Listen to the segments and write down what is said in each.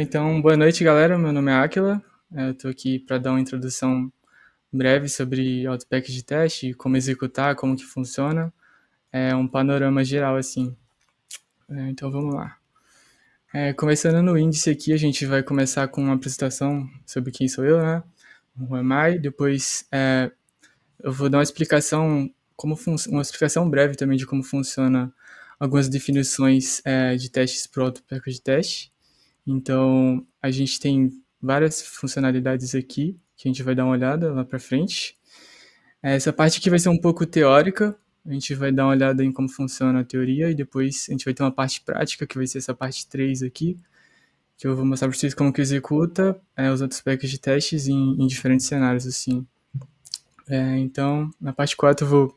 então, boa noite, galera. Meu nome é Aquila. É, Estou aqui para dar uma introdução breve sobre Autopack de teste, como executar, como que funciona, é um panorama geral assim. É, então vamos lá. É, começando no índice aqui, a gente vai começar com uma apresentação sobre quem sou eu, né? O am Depois é, eu vou dar uma explicação, como uma explicação breve também de como funciona algumas definições é, de testes para o autopack de teste. Então, a gente tem várias funcionalidades aqui que a gente vai dar uma olhada lá para frente. É, essa parte aqui vai ser um pouco teórica, a gente vai dar uma olhada em como funciona a teoria e depois a gente vai ter uma parte prática, que vai ser essa parte 3 aqui, que eu vou mostrar para vocês como que executa é, os outros packs de testes em, em diferentes cenários, assim. É, então, na parte 4 eu vou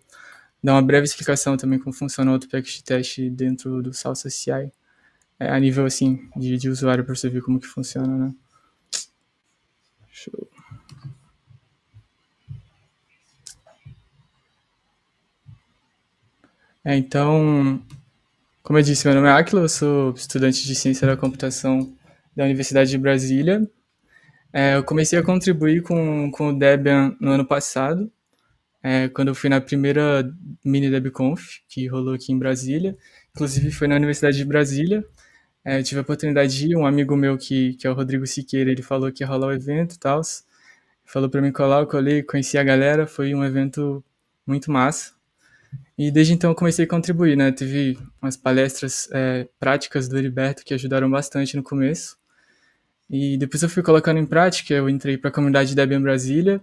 dar uma breve explicação também como funciona o outro pack de teste dentro do Salsa CI é, a nível assim de, de usuário para você ver como que funciona, né? Show. É, então, como eu disse, meu nome é Aquila, eu sou estudante de Ciência da Computação da Universidade de Brasília. É, eu comecei a contribuir com, com o Debian no ano passado, é, quando eu fui na primeira mini DebConf, que rolou aqui em Brasília. Inclusive, foi na Universidade de Brasília. É, eu tive a oportunidade de ir, um amigo meu que, que é o Rodrigo Siqueira, ele falou que ia rolar o evento e tal. Falou para mim colar, eu colei, conheci a galera, foi um evento muito massa. E desde então eu comecei a contribuir, né? Teve umas palestras é, práticas do Heriberto que ajudaram bastante no começo. E depois eu fui colocando em prática, eu entrei para a comunidade Debian Brasília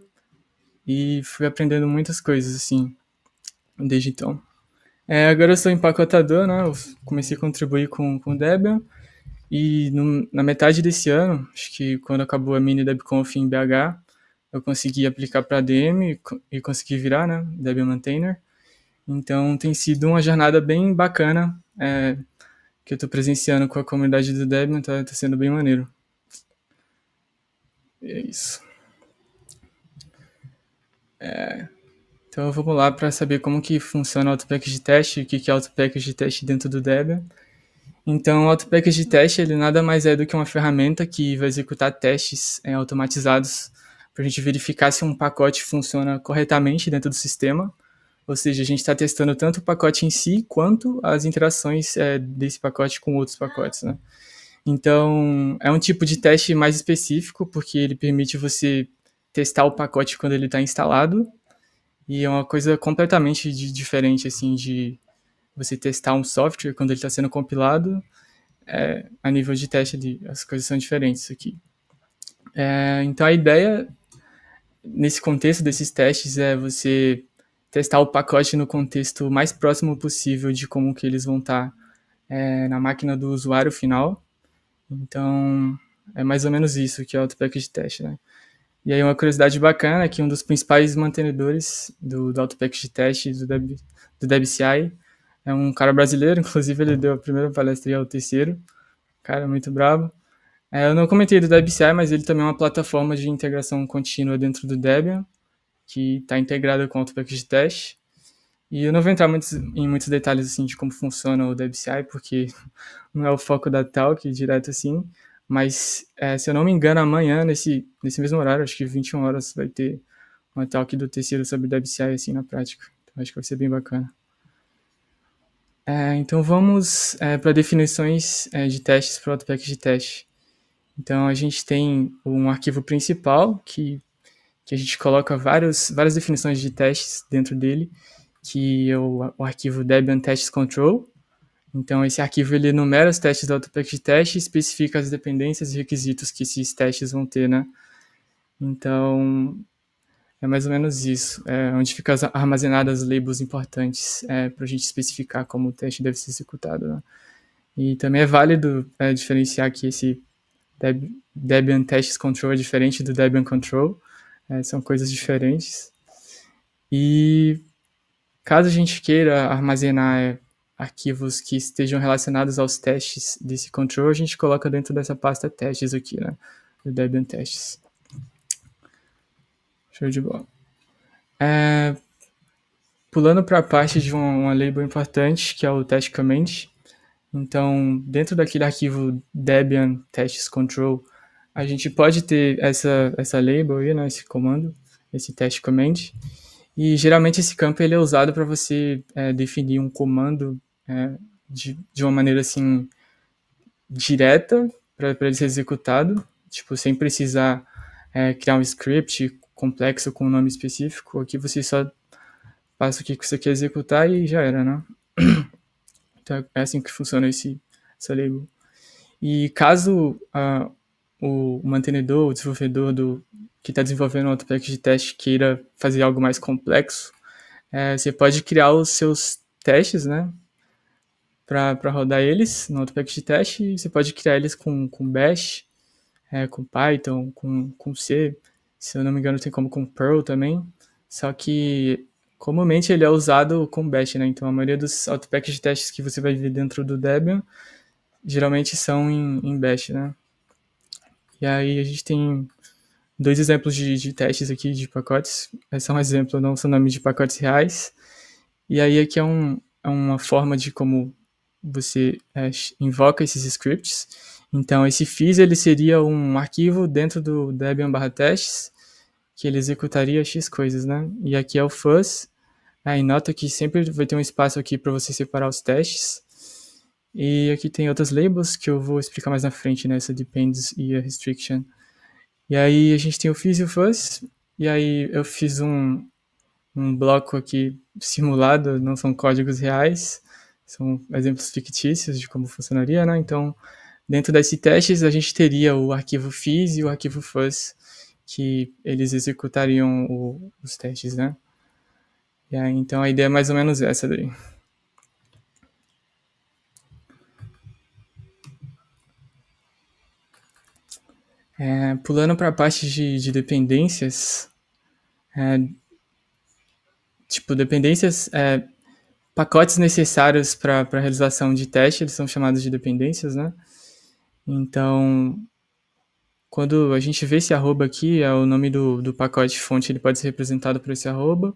e fui aprendendo muitas coisas, assim, desde então. É, agora eu sou empacotador, né? Eu comecei a contribuir com, com o Debian. E no, na metade desse ano, acho que quando acabou a mini DebConf em BH, eu consegui aplicar para DM e, e consegui virar, né? Debian Maintainer. Então tem sido uma jornada bem bacana é, que eu estou presenciando com a comunidade do Debian, está tá sendo bem maneiro. E é isso. É, então vamos lá para saber como que funciona o Autopackage de teste, o que, que é Autopackage de teste dentro do Debian. Então, o Autopackage de teste ele nada mais é do que uma ferramenta que vai executar testes é, automatizados para a gente verificar se um pacote funciona corretamente dentro do sistema. Ou seja, a gente está testando tanto o pacote em si quanto as interações é, desse pacote com outros pacotes. Né? Então, é um tipo de teste mais específico, porque ele permite você testar o pacote quando ele está instalado e é uma coisa completamente de, diferente, assim, de você testar um software quando ele está sendo compilado. É, a nível de teste, ali, as coisas são diferentes aqui. É, então, a ideia, nesse contexto desses testes, é você testar o pacote no contexto mais próximo possível de como que eles vão estar tá, é, na máquina do usuário final. Então, é mais ou menos isso que é o package teste, né? E aí uma curiosidade bacana é que um dos principais mantenedores do, do Autopack de teste do, Deb, do DebCI é um cara brasileiro, inclusive ele deu a primeira palestra é o terceiro, cara muito brabo. É, eu não comentei do DebCI, mas ele também é uma plataforma de integração contínua dentro do Debian, que está integrada com o Autopack de teste. E eu não vou entrar muito, em muitos detalhes assim de como funciona o DebCI, porque não é o foco da talk direto assim, mas, é, se eu não me engano, amanhã, nesse, nesse mesmo horário, acho que 21 horas, vai ter uma talk do terceiro sobre WebCI, assim, na prática. Então, acho que vai ser bem bacana. É, então, vamos é, para definições é, de testes para o Autopack de teste. Então, a gente tem um arquivo principal, que, que a gente coloca vários, várias definições de testes dentro dele, que é o, o arquivo Debian Test Control, então, esse arquivo ele enumera os testes do AutoPack de teste e especifica as dependências e requisitos que esses testes vão ter, né? Então, é mais ou menos isso, é, onde ficam armazenadas labels importantes é, para a gente especificar como o teste deve ser executado. Né? E também é válido é, diferenciar que esse Deb Debian tests Control é diferente do Debian Control, é, são coisas diferentes. E caso a gente queira armazenar é, arquivos que estejam relacionados aos testes desse control, a gente coloca dentro dessa pasta testes aqui, né? Do Debian Testes. Show de bola. É, pulando para a parte de uma, uma label importante, que é o test command. Então, dentro daquele arquivo Debian testes control, a gente pode ter essa, essa label aí, né, esse comando, esse test command. E geralmente esse campo ele é usado para você é, definir um comando é, de, de uma maneira assim direta para ele ser executado, tipo sem precisar é, criar um script complexo com um nome específico. Aqui você só passa o que você quer executar e já era, né? Então é assim que funciona esse essa label. E caso uh, o mantenedor, o desenvolvedor do que está desenvolvendo um pack de teste queira fazer algo mais complexo, é, você pode criar os seus testes, né? para rodar eles no Outpack de teste. Você pode criar eles com, com Bash, é, com Python, com, com C. Se eu não me engano, tem como com Perl também. Só que comumente ele é usado com Bash, né? Então a maioria dos Outpacks de testes que você vai ver dentro do Debian geralmente são em, em Bash, né? E aí a gente tem dois exemplos de, de testes aqui de pacotes. Esse é um exemplo, não são nomes de pacotes reais. E aí aqui é, um, é uma forma de como você é, invoca esses scripts. Então, esse fizz ele seria um arquivo dentro do Debian barra testes que ele executaria x coisas, né? E aqui é o fuzz. Aí é, nota que sempre vai ter um espaço aqui para você separar os testes. E aqui tem outras labels que eu vou explicar mais na frente, né? Essa depends e a restriction. E aí a gente tem o fizz e o fuzz. E aí eu fiz um, um bloco aqui simulado, não são códigos reais são exemplos fictícios de como funcionaria, né? Então, dentro desses testes, a gente teria o arquivo fizz e o arquivo fuzz, que eles executariam o, os testes, né? E aí, então, a ideia é mais ou menos essa daí. É, pulando para a parte de, de dependências, é, tipo, dependências é, pacotes necessários para a realização de teste, eles são chamados de dependências, né? Então, quando a gente vê esse arroba aqui, é o nome do, do pacote fonte, ele pode ser representado por esse arroba.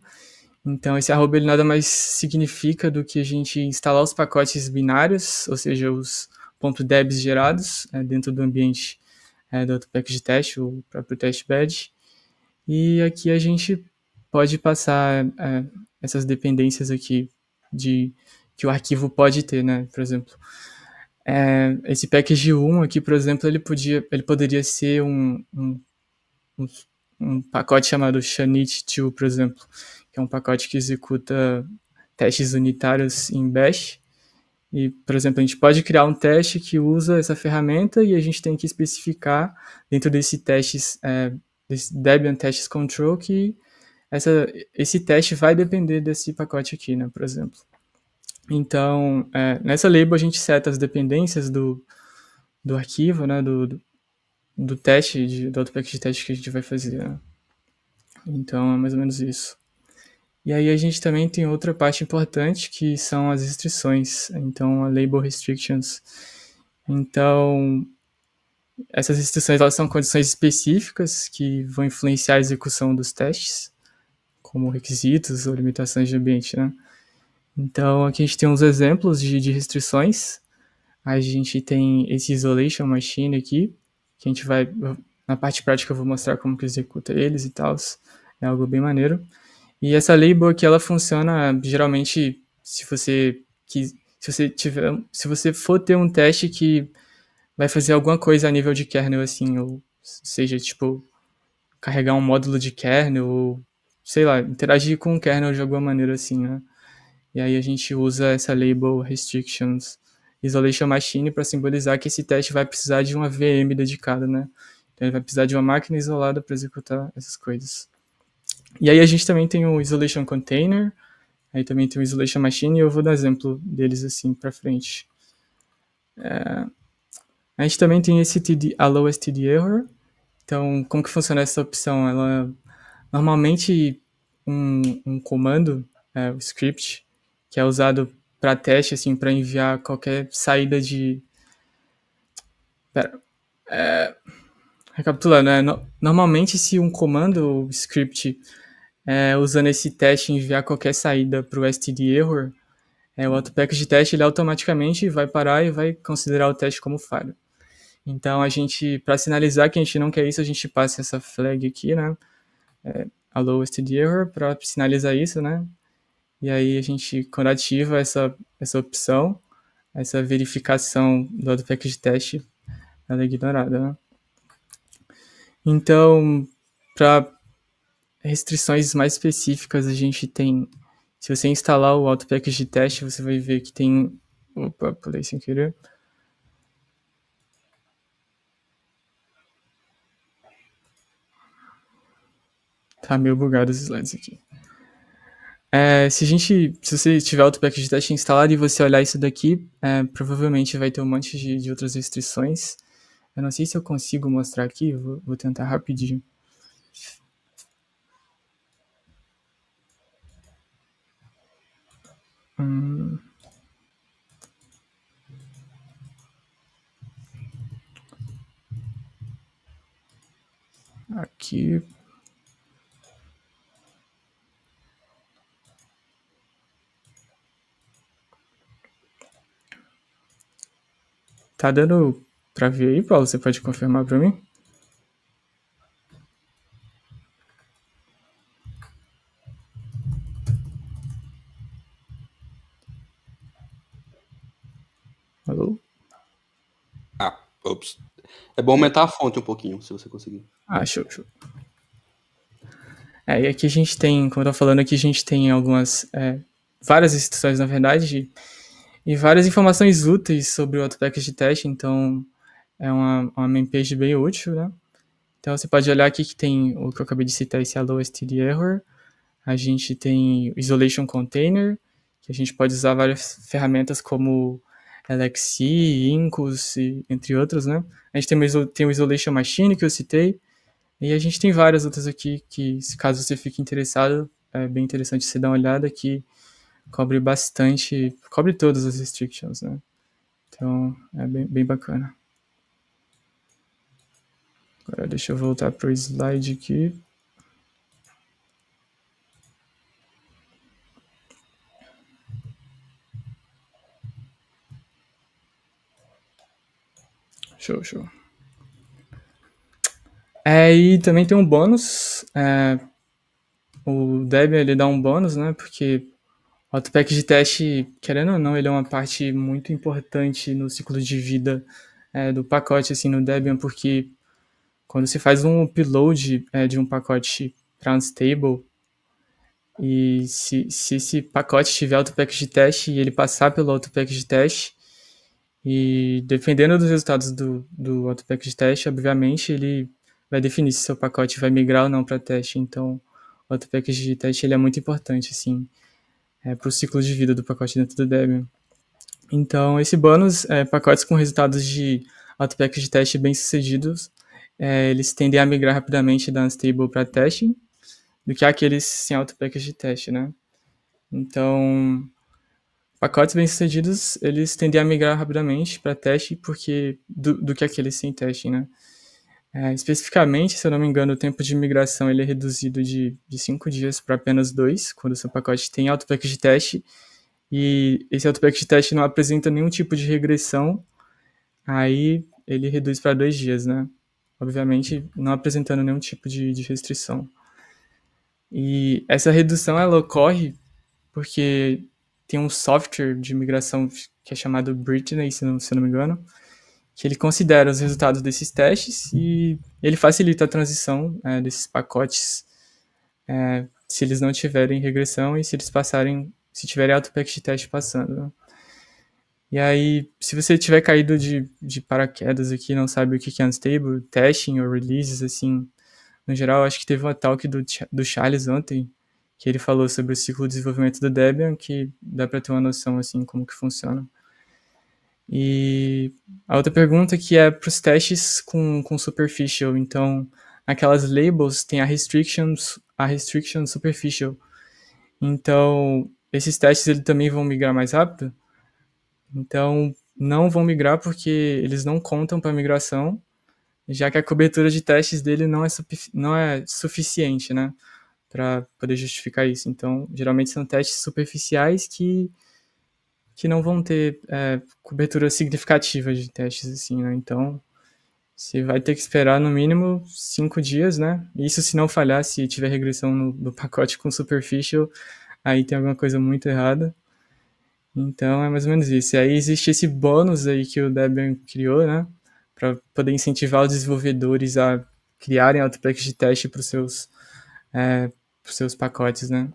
Então, esse arroba ele nada mais significa do que a gente instalar os pacotes binários, ou seja, os .debs gerados é, dentro do ambiente é, do Autopack de teste, o próprio testbed. E aqui a gente pode passar é, essas dependências aqui de, que o arquivo pode ter, né? Por exemplo, é, esse package 1 aqui, por exemplo, ele, podia, ele poderia ser um, um, um pacote chamado Shanit2, por exemplo, que é um pacote que executa testes unitários em bash. E, por exemplo, a gente pode criar um teste que usa essa ferramenta e a gente tem que especificar dentro desse testes, é, desse Debian testes Control, que essa, esse teste vai depender desse pacote aqui, né, por exemplo. Então, é, nessa label a gente seta as dependências do, do arquivo, né, do, do, do teste, de, do autopack de teste que a gente vai fazer. Né? Então, é mais ou menos isso. E aí a gente também tem outra parte importante, que são as restrições. Então, a label restrictions. Então, essas restrições elas são condições específicas que vão influenciar a execução dos testes como requisitos ou limitações de ambiente, né? Então, aqui a gente tem uns exemplos de, de restrições. A gente tem esse isolation machine aqui, que a gente vai, na parte prática eu vou mostrar como que executa eles e tal. É algo bem maneiro. E essa label aqui, ela funciona geralmente se você quis, se você tiver, se você for ter um teste que vai fazer alguma coisa a nível de kernel assim, ou seja, tipo carregar um módulo de kernel ou sei lá, interagir com o kernel de alguma maneira assim, né? E aí a gente usa essa label restrictions isolation machine para simbolizar que esse teste vai precisar de uma VM dedicada, né? Então ele vai precisar de uma máquina isolada para executar essas coisas. E aí a gente também tem o isolation container, aí também tem o isolation machine e eu vou dar exemplo deles assim para frente. É... A gente também tem esse TD, allow std error. Então, como que funciona essa opção? Ela Normalmente, um, um comando, é, o script, que é usado para teste, assim, para enviar qualquer saída de. Pera. É... Recapitulando, é, no... normalmente, se um comando ou script é, usando esse teste enviar qualquer saída para o std error, é, o autopack de teste ele automaticamente vai parar e vai considerar o teste como falho. Então, a gente, para sinalizar que a gente não quer isso, a gente passa essa flag aqui, né? é, a lowest error para sinalizar isso, né? E aí a gente, quando ativa essa, essa opção, essa verificação do lado package test, ela é ignorada, né? Então, para restrições mais específicas, a gente tem. Se você instalar o Auto Package de teste, você vai ver que tem. Opa, pulei sem querer. Tá meio bugado os slides aqui. É, se a gente, se você tiver outro package Test teste instalado e você olhar isso daqui, é, provavelmente vai ter um monte de, de, outras restrições. Eu não sei se eu consigo mostrar aqui, vou, vou tentar rapidinho. Hum. Aqui. Tá dando pra ver aí, Paulo? Você pode confirmar para mim? Alô? Ah, ops. É bom aumentar a fonte um pouquinho, se você conseguir. Ah, show, show. É, e aqui a gente tem, como eu tô falando, aqui a gente tem algumas, é, várias instituições, na verdade, de e várias informações úteis sobre o Autopackage de teste, então é uma, uma main page bem útil, né? Então você pode olhar aqui que tem o que eu acabei de citar, esse Allow STD Error, a gente tem Isolation Container, que a gente pode usar várias ferramentas como LXC, Incus, entre outros, né? A gente tem, tem o Isolation Machine, que eu citei, e a gente tem várias outras aqui que, caso você fique interessado, é bem interessante você dar uma olhada aqui cobre bastante, cobre todas as restrictions, né? Então é bem, bem bacana. Agora deixa eu voltar para o slide aqui. Show, show. É, e também tem um bônus. É, o Debian ele dá um bônus, né? Porque o Autopack de teste, querendo ou não, ele é uma parte muito importante no ciclo de vida é, do pacote assim no Debian, porque quando se faz um upload é, de um pacote para Unstable, e se, se esse pacote tiver autopack de teste e ele passar pelo autopack de teste, e dependendo dos resultados do, do autopack de teste, obviamente ele vai definir se seu pacote vai migrar ou não para teste. Então, o autopack de teste ele é muito importante, assim é, para o ciclo de vida do pacote dentro do Debian. Então, esse bônus, é, pacotes com resultados de autopacks de teste bem-sucedidos, é, eles tendem a migrar rapidamente da Unstable para testing, do que aqueles sem autopacks de teste, né? Então, pacotes bem-sucedidos, eles tendem a migrar rapidamente para teste porque do, do que aqueles sem teste, né? É, especificamente, se eu não me engano, o tempo de migração ele é reduzido de 5 dias para apenas 2, quando o seu pacote tem auto-pack de teste. E esse auto-pack de teste não apresenta nenhum tipo de regressão, aí ele reduz para 2 dias, né? Obviamente, não apresentando nenhum tipo de, de restrição. E essa redução ela ocorre porque tem um software de migração que é chamado Britney, se não, se não me engano, que ele considera os resultados desses testes e ele facilita a transição é, desses pacotes é, se eles não tiverem regressão e se eles passarem, se tiverem auto-package test passando. Né? E aí, se você tiver caído de, de paraquedas aqui, não sabe o que é unstable, testing ou releases, assim, no geral, acho que teve uma talk do, do Charles ontem, que ele falou sobre o ciclo de desenvolvimento do Debian, que dá para ter uma noção, assim, como que funciona. E a outra pergunta que é para os testes com, com superficial. Então, aquelas labels têm a restriction, a restriction superficial. Então, esses testes eles também vão migrar mais rápido? Então, não vão migrar porque eles não contam para migração, já que a cobertura de testes dele não é, não é suficiente, né? Para poder justificar isso. Então, geralmente são testes superficiais que que não vão ter é, cobertura significativa de testes, assim, né? Então, você vai ter que esperar no mínimo cinco dias, né? Isso se não falhar, se tiver regressão no, no pacote com superficial, aí tem alguma coisa muito errada. Então, é mais ou menos isso. E aí existe esse bônus aí que o Debian criou, né? Para poder incentivar os desenvolvedores a criarem autopacks de teste para os seus, é, seus pacotes, né?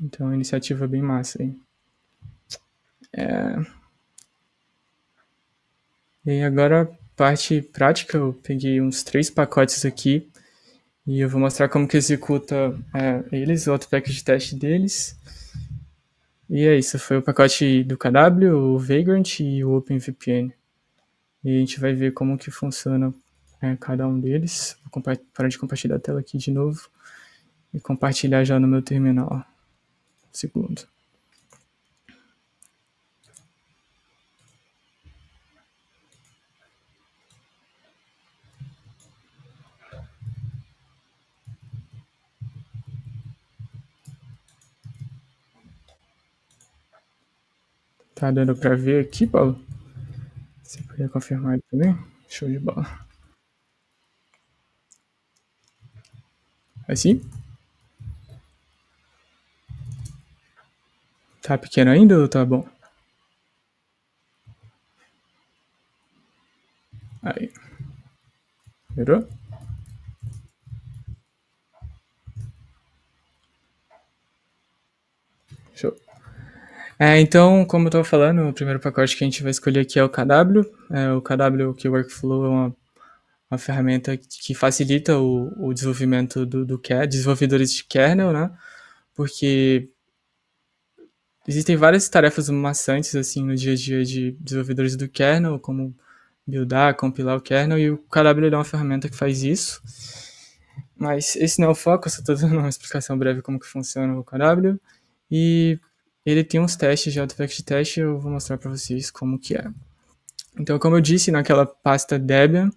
Então, iniciativa é bem massa aí. É... E agora parte prática, eu peguei uns três pacotes aqui e eu vou mostrar como que executa é, eles, o package de teste deles. E é isso, foi o pacote do KW, o Vagrant e o OpenVPN. E a gente vai ver como que funciona é, cada um deles. Vou parar de compartilhar a tela aqui de novo e compartilhar já no meu terminal. Um segundo. Tá dando para ver aqui, Paulo? Se poderia confirmar também. Show de bola. Assim? Tá pequeno ainda ou tá bom? Aí. Virou? Show. É, então, como eu estava falando, o primeiro pacote que a gente vai escolher aqui é o KW. É, o KW, que o Workflow é uma, uma ferramenta que facilita o, o desenvolvimento do, do kernel, desenvolvedores de kernel, né? Porque existem várias tarefas maçantes assim no dia a dia de desenvolvedores do kernel, como buildar, compilar o kernel, e o KW é uma ferramenta que faz isso. Mas esse não é o foco, só estou dando uma explicação breve como que funciona o KW. E ele tem uns testes de Artifact Test, eu vou mostrar para vocês como que é. Então, como eu disse, naquela pasta Debian,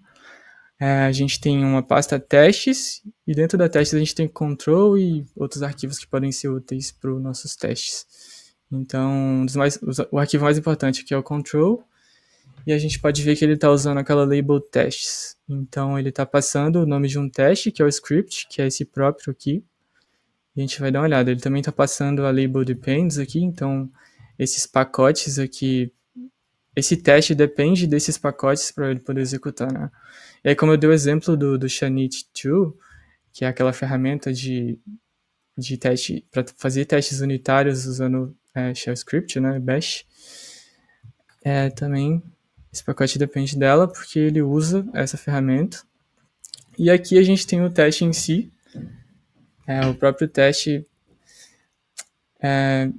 é, a gente tem uma pasta testes, e dentro da testes a gente tem control e outros arquivos que podem ser úteis para os nossos testes. Então, um mais, o arquivo mais importante aqui é o control, e a gente pode ver que ele está usando aquela label tests. Então, ele está passando o nome de um teste, que é o script, que é esse próprio aqui, a gente vai dar uma olhada. Ele também está passando a label depends aqui, então esses pacotes aqui, esse teste depende desses pacotes para ele poder executar, né? E aí, como eu dei o exemplo do, do Shanit2, que é aquela ferramenta de, de teste, para fazer testes unitários usando é, Shell Script, né, Bash, é, também esse pacote depende dela, porque ele usa essa ferramenta. E aqui a gente tem o teste em si, é, o próprio teste é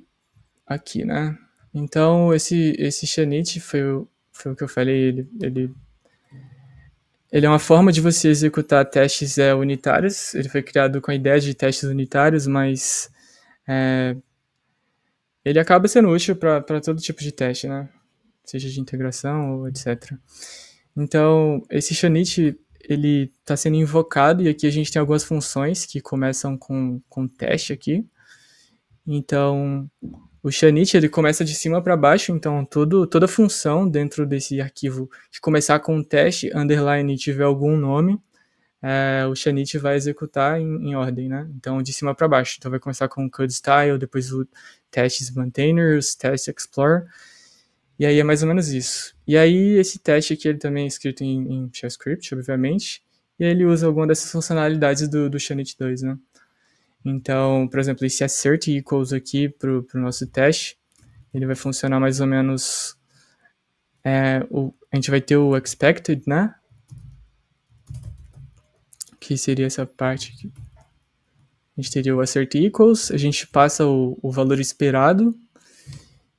aqui, né? Então, esse, esse Shanit foi o, foi o que eu falei, ele, ele, ele é uma forma de você executar testes é, unitários, ele foi criado com a ideia de testes unitários, mas é, ele acaba sendo útil para todo tipo de teste, né? Seja de integração ou etc. Então, esse Xanit ele está sendo invocado e aqui a gente tem algumas funções que começam com, com teste aqui. Então, o Shanit ele começa de cima para baixo, então todo, toda função dentro desse arquivo que começar com teste underline e tiver algum nome, é, o Shanit vai executar em, em, ordem, né? Então, de cima para baixo. Então, vai começar com o code style, depois o testes maintainers, test explorer e aí é mais ou menos isso. E aí esse teste aqui ele também é escrito em, em Shell Script, obviamente, e ele usa alguma dessas funcionalidades do, do Shanit 2, né? Então, por exemplo, esse assert equals aqui para o nosso teste, ele vai funcionar mais ou menos... É, o, a gente vai ter o expected, né? Que seria essa parte aqui. A gente teria o assert equals, a gente passa o, o valor esperado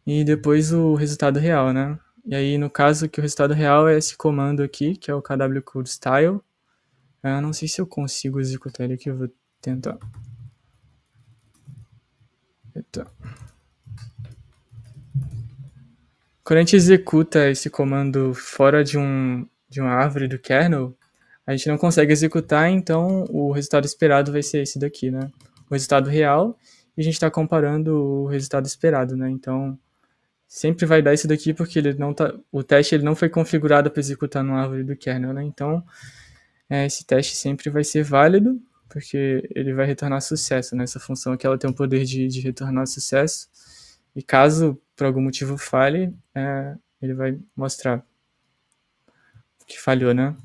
e depois o resultado real, né? E aí, no caso, que o resultado real é esse comando aqui, que é o KW Code Style. Eu não sei se eu consigo executar ele aqui, eu vou tentar. Eita. Quando a gente executa esse comando fora de, um, de uma árvore do kernel, a gente não consegue executar, então o resultado esperado vai ser esse daqui, né? O resultado real, e a gente está comparando o resultado esperado, né? Então, sempre vai dar isso daqui porque ele não tá, o teste ele não foi configurado para executar no árvore do kernel, né? Então, é, esse teste sempre vai ser válido porque ele vai retornar sucesso, né? Essa função aqui ela tem o poder de, de retornar sucesso e caso por algum motivo falhe, é, ele vai mostrar que falhou, né?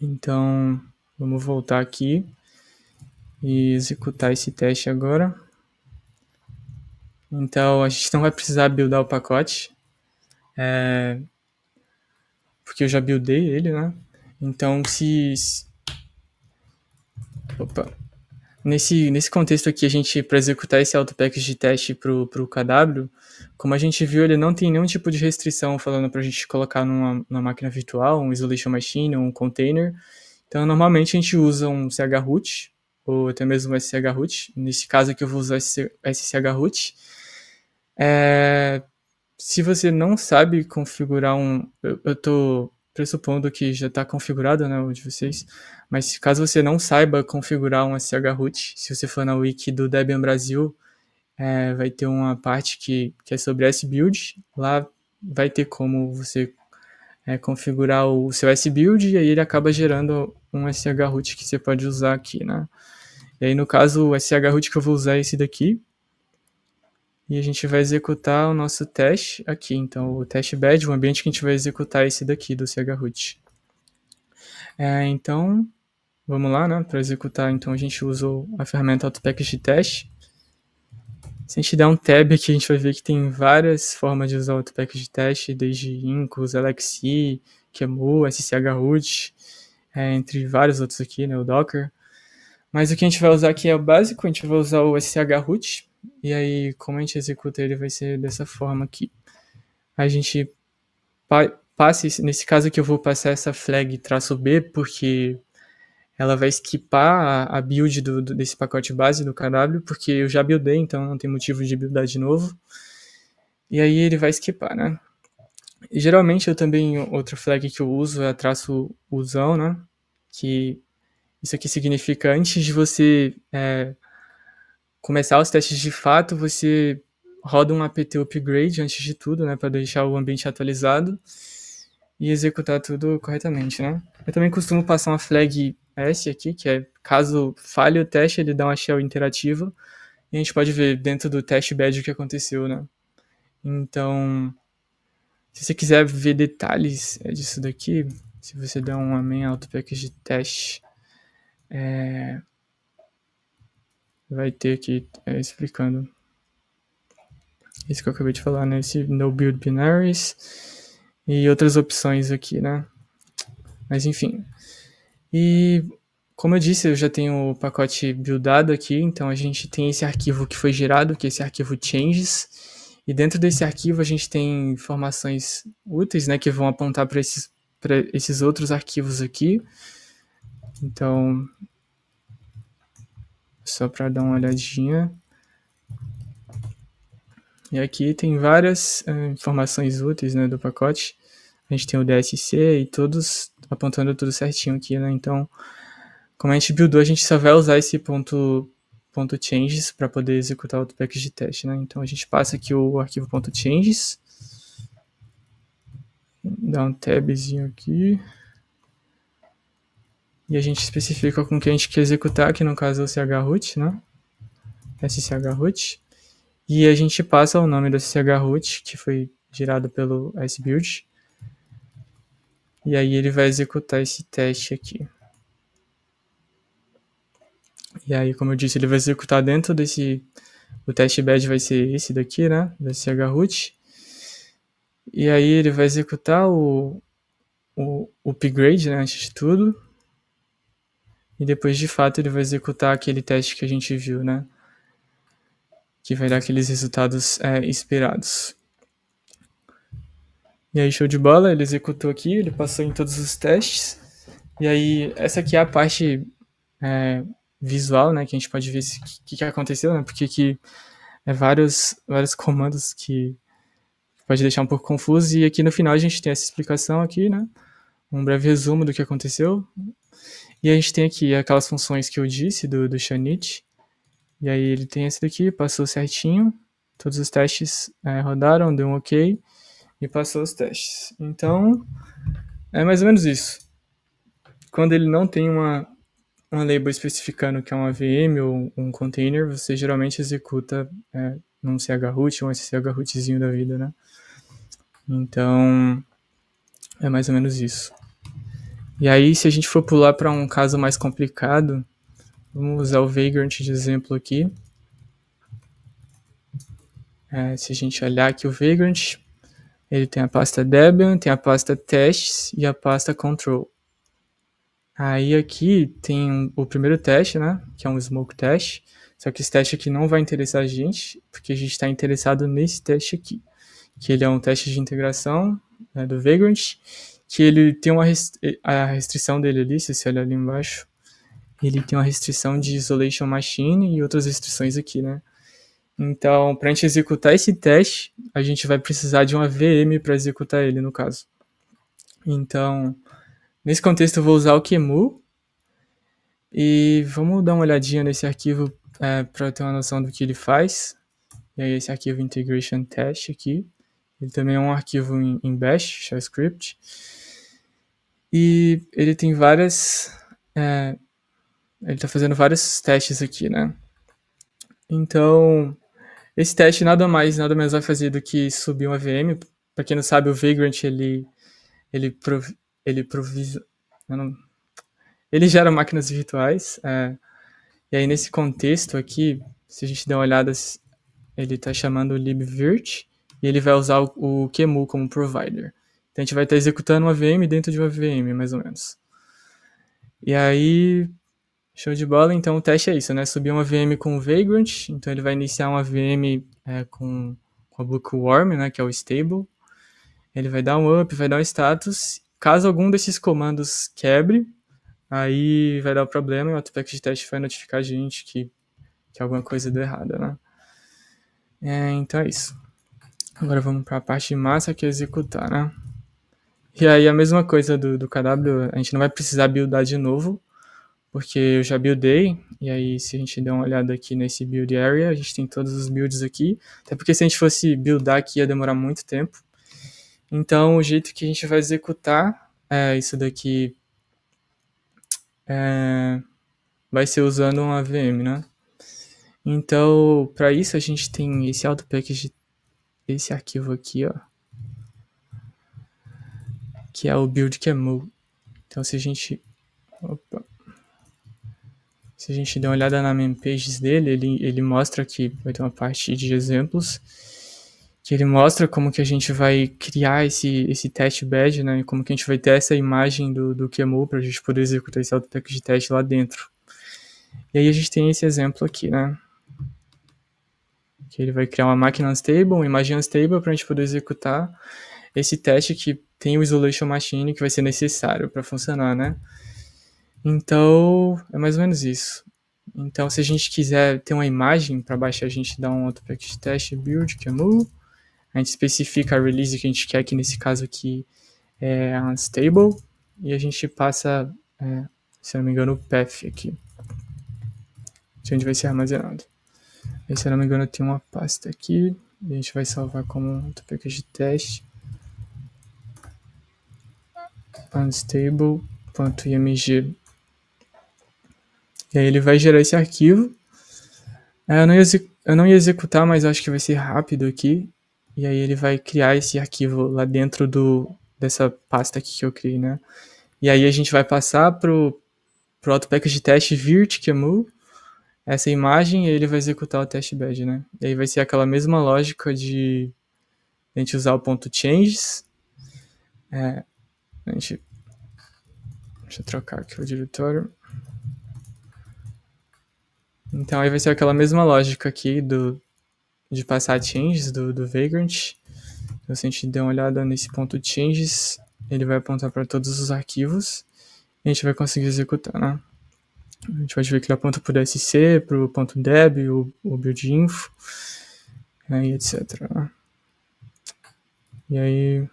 Então, vamos voltar aqui e executar esse teste agora. Então a gente não vai precisar buildar o pacote. É, porque eu já buildei ele, né? Então se. Opa. Nesse, nesse contexto aqui, a gente, para executar esse auto auto-package de teste para o KW, como a gente viu, ele não tem nenhum tipo de restrição falando para a gente colocar numa, numa máquina virtual, um isolation machine, um container. Então, normalmente a gente usa um root ou até mesmo um root, Nesse caso aqui, eu vou usar esse root. É, se você não sabe configurar um. Eu, eu tô pressupondo que já está configurado, né, o de vocês. Mas caso você não saiba configurar um SH root, se você for na wiki do Debian Brasil, é, vai ter uma parte que, que é sobre SBUILD Lá vai ter como você é, configurar o seu SBuild e aí ele acaba gerando um SH root que você pode usar aqui, né? E aí, no caso, o root que eu vou usar é esse daqui, e a gente vai executar o nosso teste aqui, então o teste bad, o ambiente que a gente vai executar é esse daqui do chroot. É, então, vamos lá, né? Para executar, então a gente usou a ferramenta AutoPackage de teste. Se a gente der um tab aqui, a gente vai ver que tem várias formas de usar o AutoPack de teste, desde Inclus, LXI, QEMU, SCHRoot, é, entre vários outros aqui, né, o Docker. Mas o que a gente vai usar aqui é o básico, a gente vai usar o SCHRoot, e aí, como a gente executa ele vai ser dessa forma aqui. A gente pa passe, nesse caso aqui eu vou passar essa flag traço B, porque ela vai skipar a, a build do, do, desse pacote base do KW, porque eu já buildei, então não tem motivo de buildar de novo. E aí ele vai skipar, né? E geralmente eu também, outra flag que eu uso é traço usão, né? Que isso aqui significa antes de você... É, começar os testes de fato, você roda um apt upgrade antes de tudo, né, para deixar o ambiente atualizado e executar tudo corretamente, né? Eu também costumo passar uma flag S aqui, que é caso falhe o teste, ele dá uma shell interativa e a gente pode ver dentro do teste badge o que aconteceu, né? Então, se você quiser ver detalhes é, disso daqui, se você der um amém auto package de teste, é, vai ter aqui é, explicando isso que eu acabei de falar, né? Esse no build binaries e outras opções aqui, né? Mas enfim. E como eu disse, eu já tenho o pacote buildado aqui, então a gente tem esse arquivo que foi gerado, que é esse arquivo changes, e dentro desse arquivo a gente tem informações úteis, né, que vão apontar para esses, esses outros arquivos aqui. Então, só para dar uma olhadinha. E aqui tem várias uh, informações úteis né, do pacote. A gente tem o DSC e todos apontando tudo certinho aqui, né? Então, como a gente buildou, a gente só vai usar esse ponto, ponto .changes para poder executar o package de teste, né? Então, a gente passa aqui o arquivo ponto .changes, dá um tabzinho aqui, e a gente especifica com que a gente quer executar, que no caso é o chroot, né? schroot, e a gente passa o nome do schroot, que foi gerado pelo sbuild, e aí ele vai executar esse teste aqui. E aí, como eu disse, ele vai executar dentro desse... O teste bad vai ser esse daqui, né? Do chroot. E aí ele vai executar o, o, o upgrade, né? Antes de tudo e depois de fato ele vai executar aquele teste que a gente viu, né? Que vai dar aqueles resultados é, esperados. E aí, show de bola, ele executou aqui, ele passou em todos os testes. E aí, essa aqui é a parte é, visual, né? Que a gente pode ver o que, que aconteceu, né? Porque que é vários, vários comandos que pode deixar um pouco confuso. E aqui no final a gente tem essa explicação aqui, né? Um breve resumo do que aconteceu. E a gente tem aqui aquelas funções que eu disse do, do Shanit. E aí ele tem esse daqui, passou certinho. Todos os testes é, rodaram, deu um ok e passou os testes. Então, é mais ou menos isso. Quando ele não tem uma, uma label especificando que é uma VM ou um container, você geralmente executa é, num chroot ou um rootzinho da vida, né? Então, é mais ou menos isso. E aí, se a gente for pular para um caso mais complicado, vamos usar o Vagrant de exemplo aqui. É, se a gente olhar aqui o Vagrant, ele tem a pasta Debian, tem a pasta Tests e a pasta Control. Aí aqui tem um, o primeiro teste, né, que é um Smoke Test, só que esse teste aqui não vai interessar a gente, porque a gente está interessado nesse teste aqui, que ele é um teste de integração né, do Vagrant, que ele tem uma restri eh, a restrição dele ali, se você olhar ali embaixo, ele tem uma restrição de isolation machine e outras restrições aqui, né? Então, para a gente executar esse teste, a gente vai precisar de uma VM para executar ele, no caso. Então, nesse contexto eu vou usar o QEMU e vamos dar uma olhadinha nesse arquivo é, para ter uma noção do que ele faz. E aí esse arquivo integration test aqui, ele também é um arquivo em, em bash, shell script. E ele tem várias. É, ele está fazendo vários testes aqui, né? Então, esse teste nada mais, nada menos vai fazer do que subir uma VM. Para quem não sabe, o Vagrant ele ele prov, ele provisa, não, ele gera máquinas virtuais. É, e aí nesse contexto aqui, se a gente der uma olhada, ele está chamando o libvirt e ele vai usar o, o Qemu como provider. Então a gente vai estar executando uma VM dentro de uma VM, mais ou menos. E aí, show de bola. Então o teste é isso, né? Subir uma VM com o Vagrant. Então ele vai iniciar uma VM é, com, com a Bookworm, né? Que é o stable. Ele vai dar um up, vai dar um status. Caso algum desses comandos quebre, aí vai dar um problema e o Autopack de teste vai notificar a gente que, que alguma coisa deu errada, né? É, então é isso. Agora vamos para a parte massa que é executar, né? E aí a mesma coisa do, do KW, a gente não vai precisar buildar de novo, porque eu já buildei, e aí se a gente der uma olhada aqui nesse build area, a gente tem todos os builds aqui, até porque se a gente fosse buildar aqui ia demorar muito tempo. Então o jeito que a gente vai executar é isso daqui é, vai ser usando uma VM, né? Então para isso a gente tem esse auto package, esse arquivo aqui, ó que é o build que é Então se a gente opa, se a gente der uma olhada na main pages dele, ele, ele mostra aqui, vai ter uma parte de exemplos que ele mostra como que a gente vai criar esse, esse test badge, né? como que a gente vai ter essa imagem do, do QEMU para a gente poder executar esse autotech de teste lá dentro. E aí a gente tem esse exemplo aqui, né? Que ele vai criar uma máquina unstable, uma imagem unstable para a gente poder executar esse teste que tem o isolation machine que vai ser necessário para funcionar, né? Então, é mais ou menos isso. Então, se a gente quiser ter uma imagem para baixar, a gente dá um outro package test build, que é mu. A gente especifica a release que a gente quer, que nesse caso aqui é unstable. E a gente passa, é, se não me engano, o path aqui. Que onde vai ser armazenado. E, se não me engano, tem uma pasta aqui. E a gente vai salvar como outro package test unstable.img. E aí ele vai gerar esse arquivo. É, eu não, eu não ia executar, mas acho que vai ser rápido aqui. E aí ele vai criar esse arquivo lá dentro do, dessa pasta aqui que eu criei, né? E aí a gente vai passar pro, pro de teste virtqemu é essa imagem e ele vai executar o teste badge, né? E aí vai ser aquela mesma lógica de a gente usar o ponto changes. É, a gente. Deixa eu trocar aqui o diretório. Então aí vai ser aquela mesma lógica aqui do de passar changes do, do Vagrant. Então, se a gente der uma olhada nesse ponto changes, ele vai apontar para todos os arquivos e a gente vai conseguir executar, né? A gente pode ver que ele aponta para o DSC, para o ponto .deb, o, o build info, né, e etc. Né? E aí,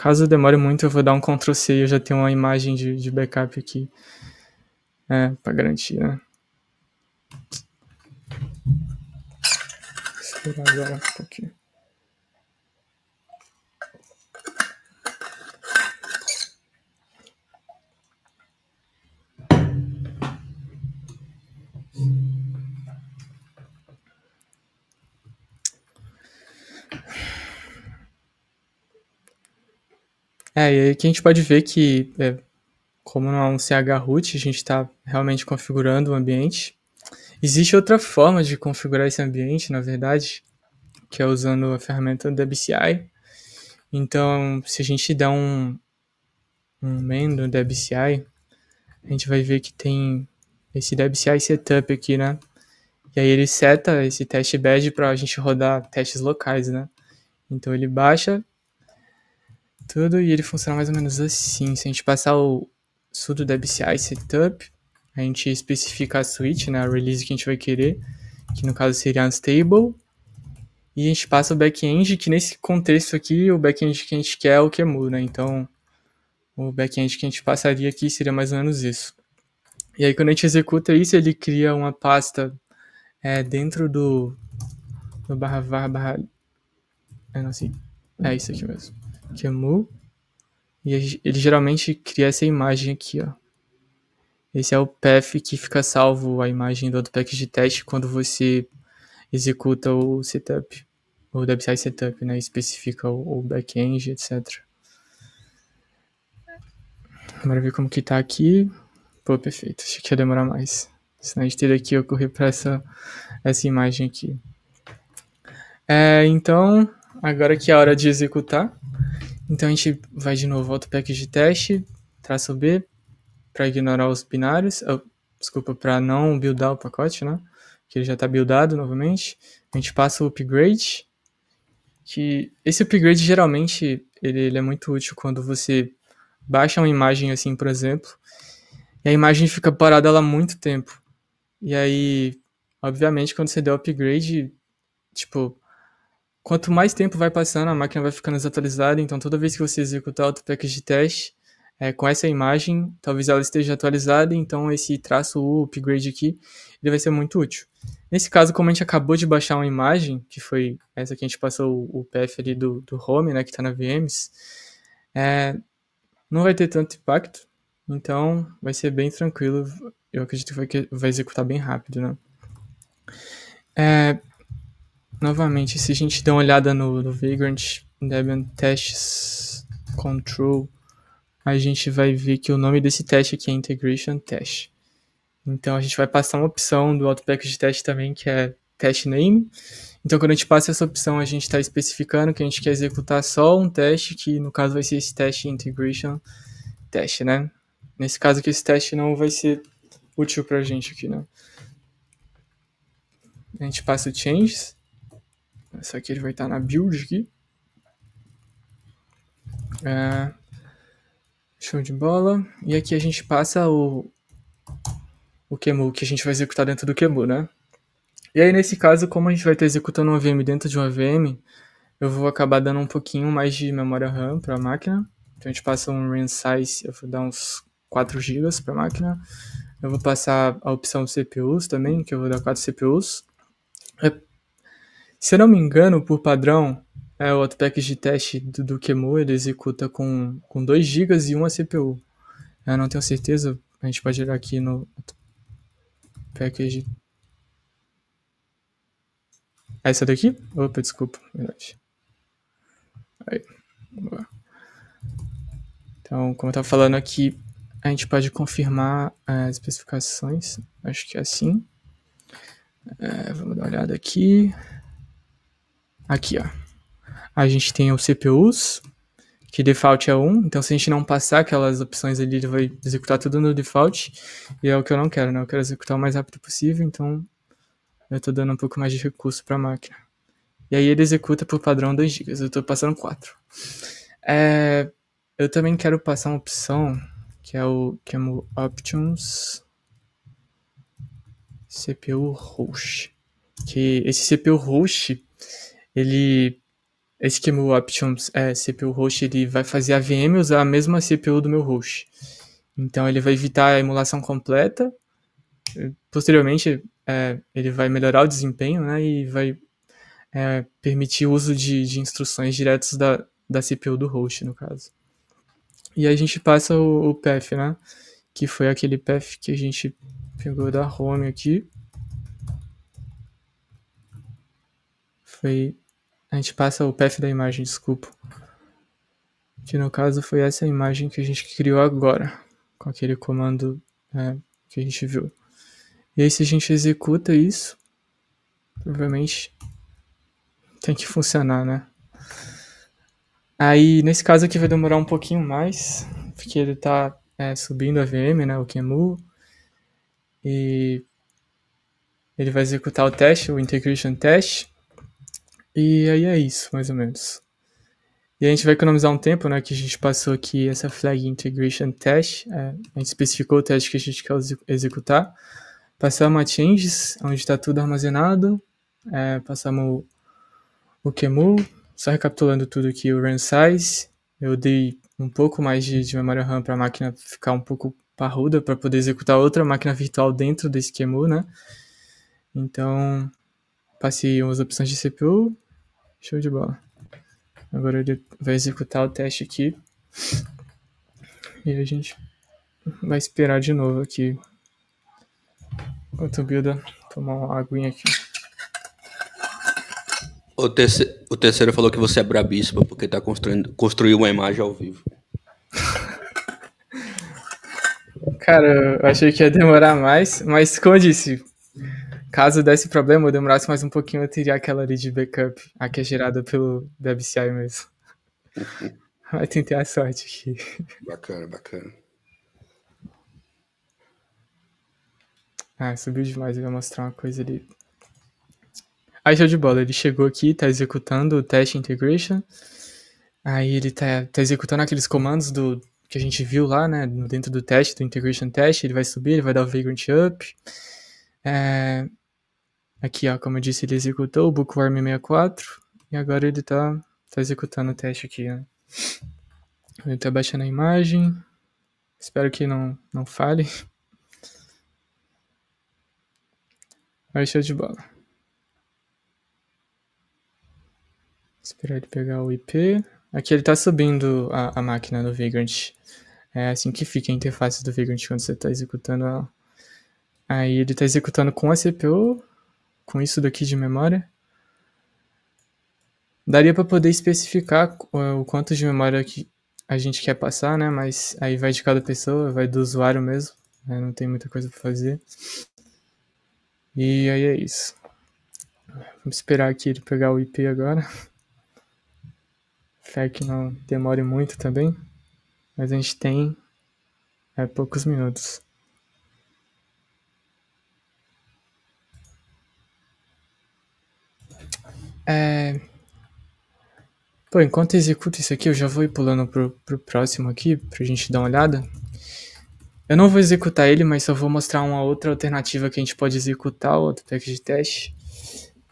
Caso demore muito, eu vou dar um Ctrl C eu já tenho uma imagem de, de backup aqui. É, né, para garantir, né? Vou esperar agora um pouquinho. É, e aí que a gente pode ver que, é, como não é um CH root, a gente está realmente configurando o ambiente. Existe outra forma de configurar esse ambiente, na verdade, que é usando a ferramenta DBCI. Então, se a gente der um, um main do DBCI, a gente vai ver que tem esse DBCI setup aqui, né? E aí ele seta esse teste badge para a gente rodar testes locais, né? Então ele baixa tudo. E ele funciona mais ou menos assim. Se a gente passar o sudo dbci setup, a gente especifica a switch, né, a release que a gente vai querer, que no caso seria unstable. E a gente passa o backend, que nesse contexto aqui, o backend que a gente quer é o Qemu, é né? Então, o backend que a gente passaria aqui seria mais ou menos isso. E aí, quando a gente executa isso, ele cria uma pasta é, dentro do, do barra, barra, barra... Eu não sei. É isso aqui mesmo. É mu E ele geralmente cria essa imagem aqui, ó. Esse é o path que fica salvo a imagem do Autopack de teste quando você executa o setup, o website setup, né? Especifica o, o backend, etc. agora ver como que tá aqui. Pô, perfeito. Achei que ia demorar mais. Senão a gente teria que ocorrer para essa, essa imagem aqui. É, então, agora que é a hora de executar. Então a gente vai de novo ao package de teste, traço B, para ignorar os binários, oh, desculpa, para não buildar o pacote, né? Que ele já está buildado novamente. A gente passa o upgrade, que esse upgrade geralmente ele, ele é muito útil quando você baixa uma imagem assim, por exemplo, e a imagem fica parada lá muito tempo. E aí, obviamente, quando você der o upgrade, tipo, Quanto mais tempo vai passando, a máquina vai ficando desatualizada, então toda vez que você executar outro package de teste é, com essa imagem, talvez ela esteja atualizada, então esse traço U, upgrade aqui, ele vai ser muito útil. Nesse caso, como a gente acabou de baixar uma imagem, que foi essa que a gente passou o, PF path ali do, do home, né, que está na VMs, é, não vai ter tanto impacto, então vai ser bem tranquilo, eu acredito que vai, vai executar bem rápido, né. É, Novamente, se a gente der uma olhada no, no Vagrant Debian Tests Control, a gente vai ver que o nome desse teste aqui é Integration Test. Então a gente vai passar uma opção do Auto de teste também, que é Test Name. Então quando a gente passa essa opção, a gente está especificando que a gente quer executar só um teste, que no caso vai ser esse teste Integration Test, né? Nesse caso que esse teste não vai ser útil para a gente aqui, né? A gente passa o Changes. Essa aqui ele vai estar tá na build aqui. É, show de bola. E aqui a gente passa o, o qemu que a gente vai executar dentro do qemu né? E aí, nesse caso, como a gente vai estar executando uma VM dentro de uma VM, eu vou acabar dando um pouquinho mais de memória RAM para a máquina. Então, a gente passa um RAM size, eu vou dar uns 4 GB para a máquina. Eu vou passar a opção CPUs também, que eu vou dar 4 CPUs. Se não me engano, por padrão, é, o package de teste do, do Kemo, ele executa com, com 2 GB e 1 CPU. Eu não tenho certeza, a gente pode olhar aqui no package. É essa daqui? Opa, desculpa, verdade. Aí, vamos lá. Então, como eu estava falando aqui, a gente pode confirmar é, as especificações. Acho que é assim. É, vamos dar uma olhada aqui. Aqui, ó. A gente tem os CPUs, que default é 1. Então, se a gente não passar aquelas opções ali, ele vai executar tudo no default. E é o que eu não quero, né? Eu quero executar o mais rápido possível, então eu estou dando um pouco mais de recurso para a máquina. E aí ele executa por padrão 2 GB. Eu estou passando 4. É, eu também quero passar uma opção que é o, que é o Options CPU Host. Que esse CPU Host ele esse que meu options é CPU host, ele vai fazer a VM usar a mesma CPU do meu host. Então ele vai evitar a emulação completa. Posteriormente, é, ele vai melhorar o desempenho né, e vai é, permitir o uso de, de instruções diretas da, da CPU do host, no caso. E aí a gente passa o, o path, né? Que foi aquele path que a gente pegou da home aqui. foi. A gente passa o path da imagem, desculpa. Que no caso foi essa imagem que a gente criou agora, com aquele comando né, que a gente viu. E aí, se a gente executa isso, provavelmente tem que funcionar, né? Aí, nesse caso aqui vai demorar um pouquinho mais, porque ele está é, subindo a VM, né, o QEMU, e ele vai executar o teste, o integration test, e aí é isso, mais ou menos. E a gente vai economizar um tempo, né, que a gente passou aqui essa flag integration test, é, a gente especificou o teste que a gente quer executar, passamos a changes, onde está tudo armazenado, é, passamos o, o QEMU, só recapitulando tudo aqui, o run size, eu dei um pouco mais de, de memória RAM para a máquina ficar um pouco parruda, para poder executar outra máquina virtual dentro desse QEMU, né, então Passei umas opções de CPU. Show de bola. Agora ele vai executar o teste aqui. E a gente vai esperar de novo aqui. O Tubilda tomar uma aguinha aqui. O, terce... o terceiro falou que você é brabíssimo porque tá construindo construiu uma imagem ao vivo. Cara, eu achei que ia demorar mais, mas como eu disse, Caso desse problema ou demorasse mais um pouquinho, eu teria aquela ali de backup, a que é gerada pelo WebCI mesmo. Mas tentei a sorte aqui. Bacana, bacana. Ah, subiu demais, eu ia mostrar uma coisa ali. Aí show de bola, ele chegou aqui, tá executando o teste integration. Aí ele tá, tá executando aqueles comandos do que a gente viu lá, né? Dentro do teste, do integration test, ele vai subir, ele vai dar o vagrant up. É, Aqui, ó, como eu disse, ele executou o bookworm 64 e agora ele tá, tá executando o teste aqui, né? Ele tá baixando a imagem. Espero que não, não fale. Aí, show de bola. Esperar ele pegar o IP. Aqui ele tá subindo a, a máquina do Vagrant. É assim que fica a interface do Vagrant quando você está executando ela. Aí ele está executando com a CPU com isso daqui de memória. Daria para poder especificar eh, o quanto de memória que a gente quer passar, né? Mas aí vai de cada pessoa, vai do usuário mesmo. Né? Não tem muita coisa para fazer. E aí é isso. Vamos esperar aqui ele pegar o IP agora. Fé que não demore muito também. Mas a gente tem é, poucos minutos. É... Pô, enquanto executa isso aqui, eu já vou ir pulando pro, pro próximo aqui, pra gente dar uma olhada. Eu não vou executar ele, mas só vou mostrar uma outra alternativa que a gente pode executar, outro pack de teste.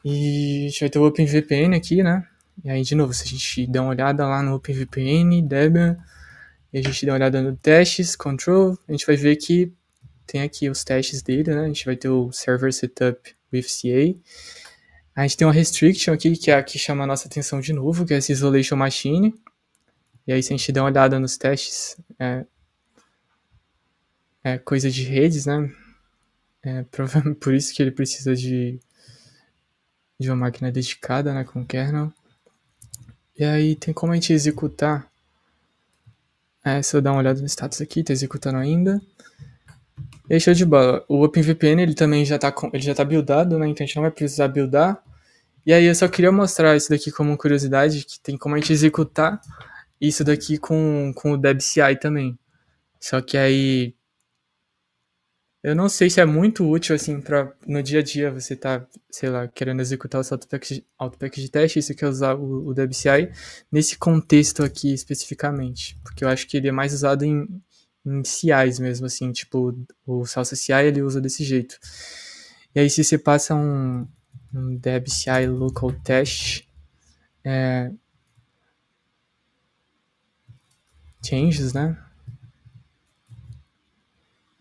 E a gente vai ter o OpenVPN aqui, né? E aí, de novo, se a gente der uma olhada lá no OpenVPN, Debian, e a gente der uma olhada no testes, control, a gente vai ver que tem aqui os testes dele, né? A gente vai ter o server setup with CA a gente tem uma restriction aqui, que é a que chama a nossa atenção de novo, que é essa isolation machine. E aí, se a gente der uma olhada nos testes, é, é coisa de redes, né? É, por isso que ele precisa de, de uma máquina dedicada, né, com kernel. E aí tem como a gente executar. É, se eu dar uma olhada no status aqui, tá executando ainda. E show de bola. O OpenVPN ele também já tá, com, ele já tá buildado, né? Então a gente não vai precisar buildar. E aí eu só queria mostrar isso daqui como curiosidade, que tem como a gente executar isso daqui com, com o DebCI também. Só que aí eu não sei se é muito útil assim para no dia a dia você tá, sei lá, querendo executar o seu autopack, autopack de teste, isso quer é usar o, o DebCI nesse contexto aqui especificamente, porque eu acho que ele é mais usado em, em CIs mesmo assim, tipo o Salsa CI ele usa desse jeito. E aí se você passa um um debci local test é, changes, né?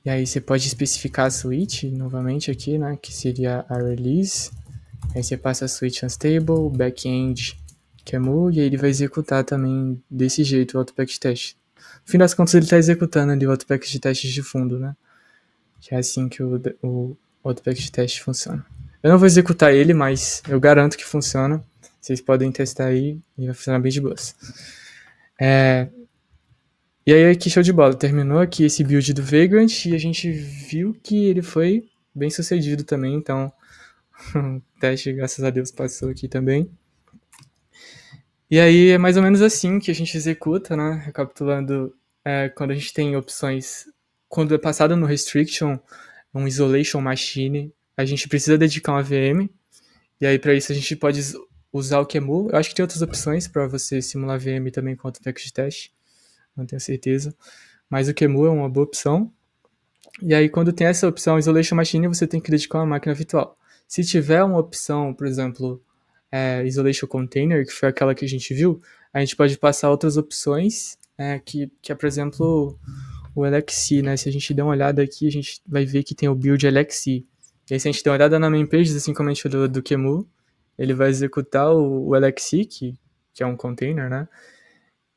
E aí você pode especificar a suite novamente aqui, né? Que seria a release. Aí você passa a suite unstable, backend, que é mu, e aí ele vai executar também desse jeito o autopack test. No fim das contas, ele está executando ali o autopack de testes de fundo, né? Que é assim que o, o autopack test funciona. Eu não vou executar ele, mas eu garanto que funciona. Vocês podem testar aí e vai funcionar bem de boas. É... E aí que show de bola. Terminou aqui esse build do Vagrant e a gente viu que ele foi bem sucedido também, então o teste, graças a Deus, passou aqui também. E aí é mais ou menos assim que a gente executa, né? Recapitulando, é, quando a gente tem opções, quando é passado no restriction, um isolation machine, a gente precisa dedicar uma VM. E aí, para isso, a gente pode usar o QEMU. Eu acho que tem outras opções para você simular VM também com o de teste. Não tenho certeza. Mas o QEMU é uma boa opção. E aí, quando tem essa opção Isolation Machine, você tem que dedicar uma máquina virtual. Se tiver uma opção, por exemplo, é, Isolation Container, que foi aquela que a gente viu, a gente pode passar outras opções, é, que, que é, por exemplo, o LXC, né? Se a gente der uma olhada aqui, a gente vai ver que tem o build LXC. E aí, se a gente der uma olhada na main page, assim como a gente olhou do qemu ele vai executar o, o que é um container, né?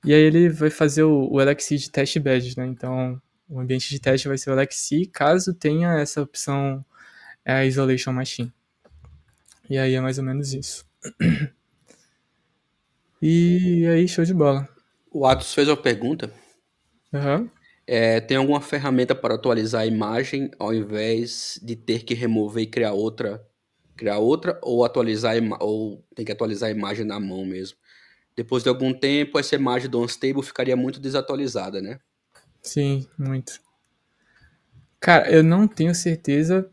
E aí ele vai fazer o, o de test badge, né? Então, o ambiente de teste vai ser o LXC, caso tenha essa opção é, Isolation Machine. E aí é mais ou menos isso. E aí, show de bola. O Atos fez uma pergunta. Uhum. É, tem alguma ferramenta para atualizar a imagem ao invés de ter que remover e criar outra, criar outra ou atualizar ou tem que atualizar a imagem na mão mesmo? Depois de algum tempo, essa imagem do Unstable ficaria muito desatualizada, né? Sim, muito. Cara, eu não tenho certeza,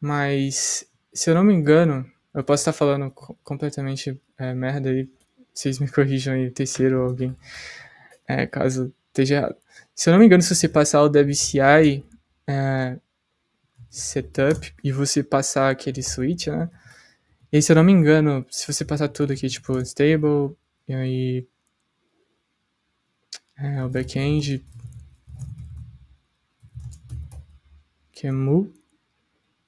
mas se eu não me engano, eu posso estar falando completamente é, merda aí. Vocês me corrijam aí, o terceiro ou alguém, é, caso esteja errado. Se eu não me engano, se você passar o DevCI é, setup e você passar aquele switch, né? E se eu não me engano, se você passar tudo aqui, tipo stable e aí é, o backend, que é mu.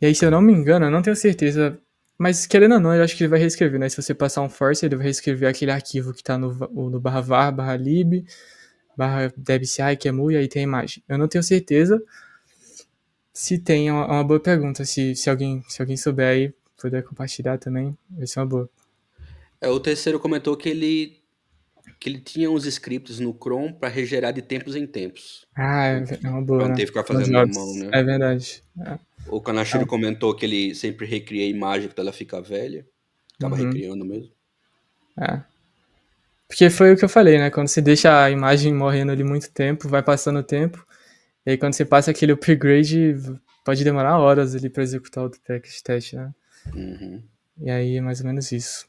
E aí, se eu não me engano, eu não tenho certeza, mas querendo ou não, eu acho que ele vai reescrever, né? Se você passar um force, ele vai reescrever aquele arquivo que tá no, no barra var, barra lib, barra DebCI, que é MUI, aí tem a imagem. Eu não tenho certeza se tem, é uma, uma, boa pergunta. Se, se, alguém, se alguém souber aí, puder compartilhar também, vai ser uma boa. É, o terceiro comentou que ele que ele tinha uns scripts no Chrome para regerar de tempos em tempos. Ah, é, é uma boa. não né? ter que ficar fazendo na mão, né? É verdade. É. O Kanashiro é. comentou que ele sempre recria a imagem quando ela fica velha. Acaba uhum. recriando mesmo. É. Porque foi o que eu falei, né? Quando você deixa a imagem morrendo ali muito tempo, vai passando o tempo, e aí quando você passa aquele upgrade, pode demorar horas ali para executar o package test, né? Uhum. E aí é mais ou menos isso.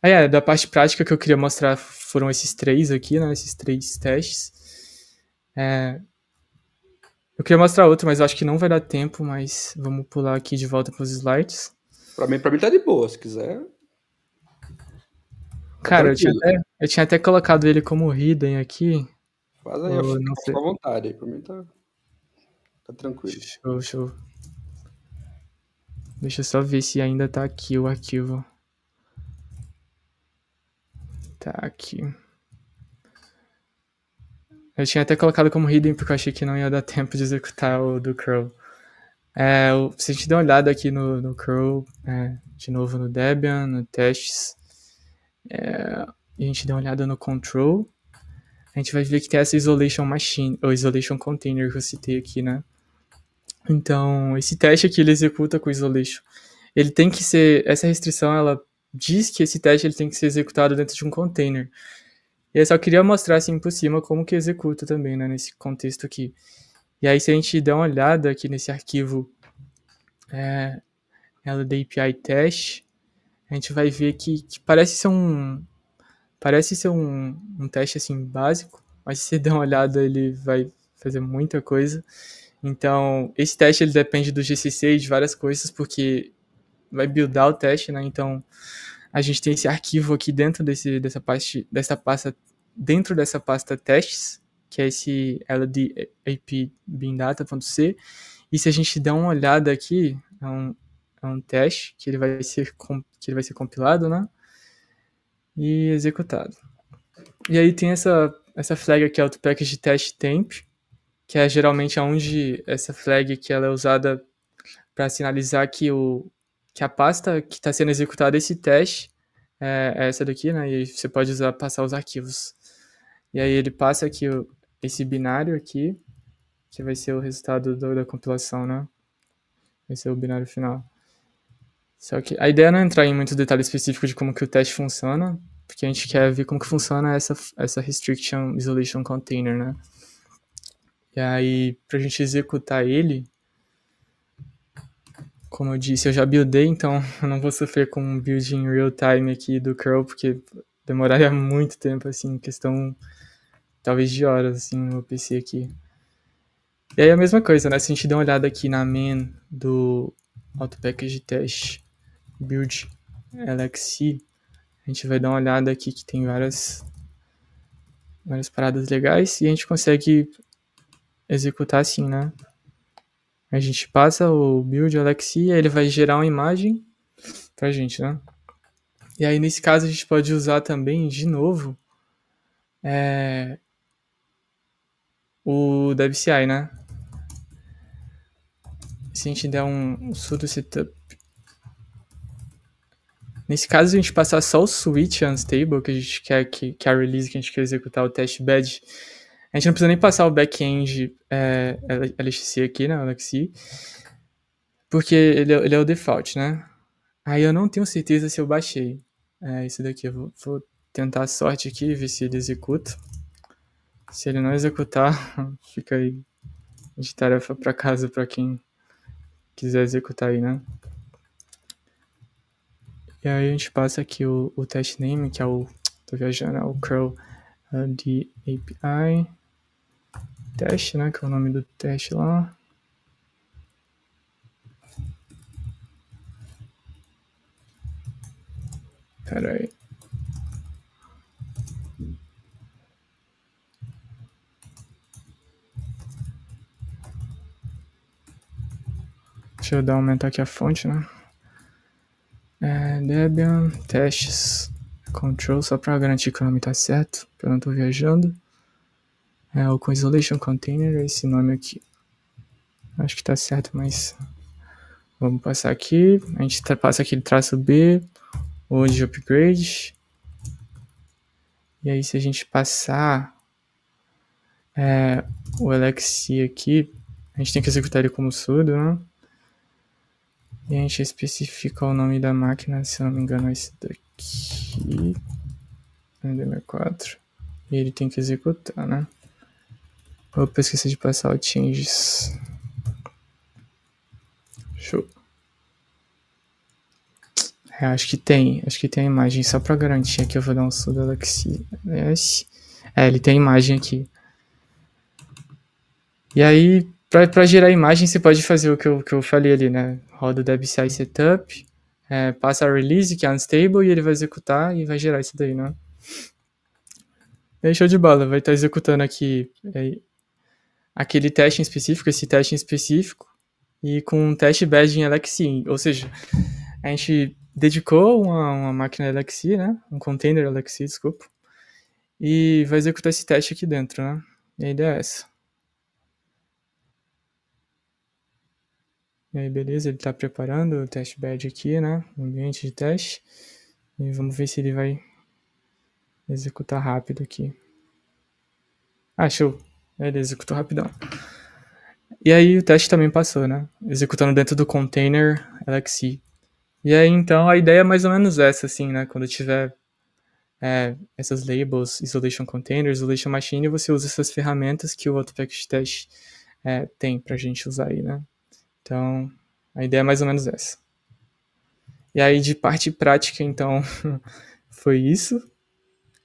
Aí ah, é, da parte prática que eu queria mostrar foram esses três aqui, né? Esses três testes. É... Eu queria mostrar outro, mas acho que não vai dar tempo, mas vamos pular aqui de volta para os slides. Para mim, pra mim tá de boa, se quiser. Cara, eu tinha, até, eu tinha, até, colocado ele como hidden aqui. Faz aí, eu, não sei. à vontade aí, pra mim tá, tá tranquilo. Show, show. Deixa eu só ver se ainda tá aqui o arquivo. Tá aqui. Eu tinha até colocado como hidden porque eu achei que não ia dar tempo de executar o do curl. É, se a gente der uma olhada aqui no, no curl, é, né, de novo no Debian, no testes, é, a gente dá uma olhada no control. A gente vai ver que tem essa isolation machine, ou isolation container que eu citei aqui, né? Então, esse teste aqui ele executa com isolation. Ele tem que ser, essa restrição ela diz que esse teste ele tem que ser executado dentro de um container. E eu só queria mostrar assim por cima como que executa também, né, nesse contexto aqui. E aí se a gente der uma olhada aqui nesse arquivo é, ela da API test, a gente vai ver que, que parece ser um parece ser um, um teste assim básico, mas se você der uma olhada ele vai fazer muita coisa. Então, esse teste ele depende do GCC e de várias coisas, porque vai buildar o teste, né? Então, a gente tem esse arquivo aqui dentro desse, dessa, parte, dessa pasta, dentro dessa pasta testes, que é esse LDAP BIMDATA.c. E se a gente der uma olhada aqui, é um é um teste que ele vai ser, que ele vai ser compilado, né? E executado. E aí tem essa, essa flag aqui, auto package test temp, que é geralmente aonde essa flag que ela é usada para sinalizar que, o, que a pasta que está sendo executada esse teste é, é essa daqui, né? E você pode usar passar os arquivos. E aí ele passa aqui o, esse binário aqui, que vai ser o resultado do, da compilação, né? Vai ser é o binário final. Só que a ideia é não é entrar em muito detalhe específico de como que o teste funciona, porque a gente quer ver como que funciona essa, essa restriction isolation container, né? E aí, para a gente executar ele, como eu disse, eu já buildei, então eu não vou sofrer com um build em real time aqui do curl, porque demoraria muito tempo, assim, questão talvez de horas, assim, no PC aqui. E aí a mesma coisa, né? Se a gente der uma olhada aqui na main do auto package test, build é. LXC, a gente vai dar uma olhada aqui que tem várias, várias paradas legais e a gente consegue executar assim, né? A gente passa o build LXC, aí ele vai gerar uma imagem pra gente, né? E aí nesse caso a gente pode usar também, de novo, é, o DevCI, né? Se a gente der um, um sudo setup Nesse caso, a gente passar só o switch unstable, que a gente quer que, que a release que a gente quer executar, o testbed, a gente não precisa nem passar o backend é, LXC aqui, né, LXC, porque ele, é ele é o default, né? Aí eu não tenho certeza se eu baixei. É esse daqui, eu vou, vou tentar a sorte aqui e ver se ele executa. Se ele não executar, fica aí de tarefa para casa para quem quiser executar aí, né? E aí a gente passa aqui o, o test name, que é o, tô viajando, é o curl ah, de API teste, né, que é o nome do teste lá. Pera aí. Deixa eu dar aumentar aqui a fonte, né? É, Debian, testes, control, só para garantir que o nome tá certo, que eu não tô viajando. É o com isolation container, esse nome aqui. Acho que tá certo, mas vamos passar aqui. A gente passa aquele traço B, onde de upgrade. E aí se a gente passar é, o Alexi aqui, a gente tem que executar ele como sudo, né? E a gente especifica o nome da máquina, se não me engano é esse daqui. MDM4. E ele tem que executar, né? Opa, esqueci de passar o changes. Show. É, acho que tem, acho que tem a imagem. Só pra garantir aqui, eu vou dar um sudo Alexi. É, ele tem a imagem aqui. E aí, para gerar imagem, você pode fazer o que eu, que eu falei ali, né? Roda o WCI Setup, é, passa a release, que é unstable, e ele vai executar e vai gerar isso daí, né? E aí, show de bola, vai estar tá executando aqui é, aquele teste em específico, esse teste em específico, e com um teste badge em Alexi. Ou seja, a gente dedicou uma, uma máquina Alexi, né? Um container Alexi, desculpa. E vai executar esse teste aqui dentro, né? E a ideia é essa. E aí, beleza, ele está preparando o test bed aqui, né? O ambiente de teste. E vamos ver se ele vai executar rápido aqui. Ah, show. Ele executou rapidão. E aí o teste também passou, né? Executando dentro do container LXC. E aí, então, a ideia é mais ou menos essa, assim, né? Quando tiver é, essas labels, isolation container, isolation machine, você usa essas ferramentas que o package Test é, tem pra gente usar aí, né? Então, a ideia é mais ou menos essa. E aí, de parte prática, então, foi isso.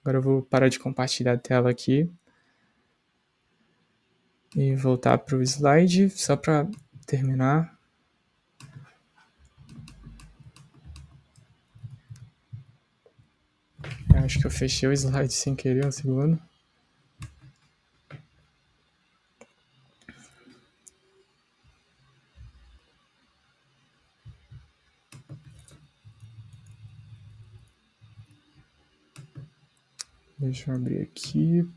Agora eu vou parar de compartilhar a tela aqui. E voltar para o slide, só para terminar. Eu acho que eu fechei o slide sem querer, um segundo. Deixa eu abrir aqui.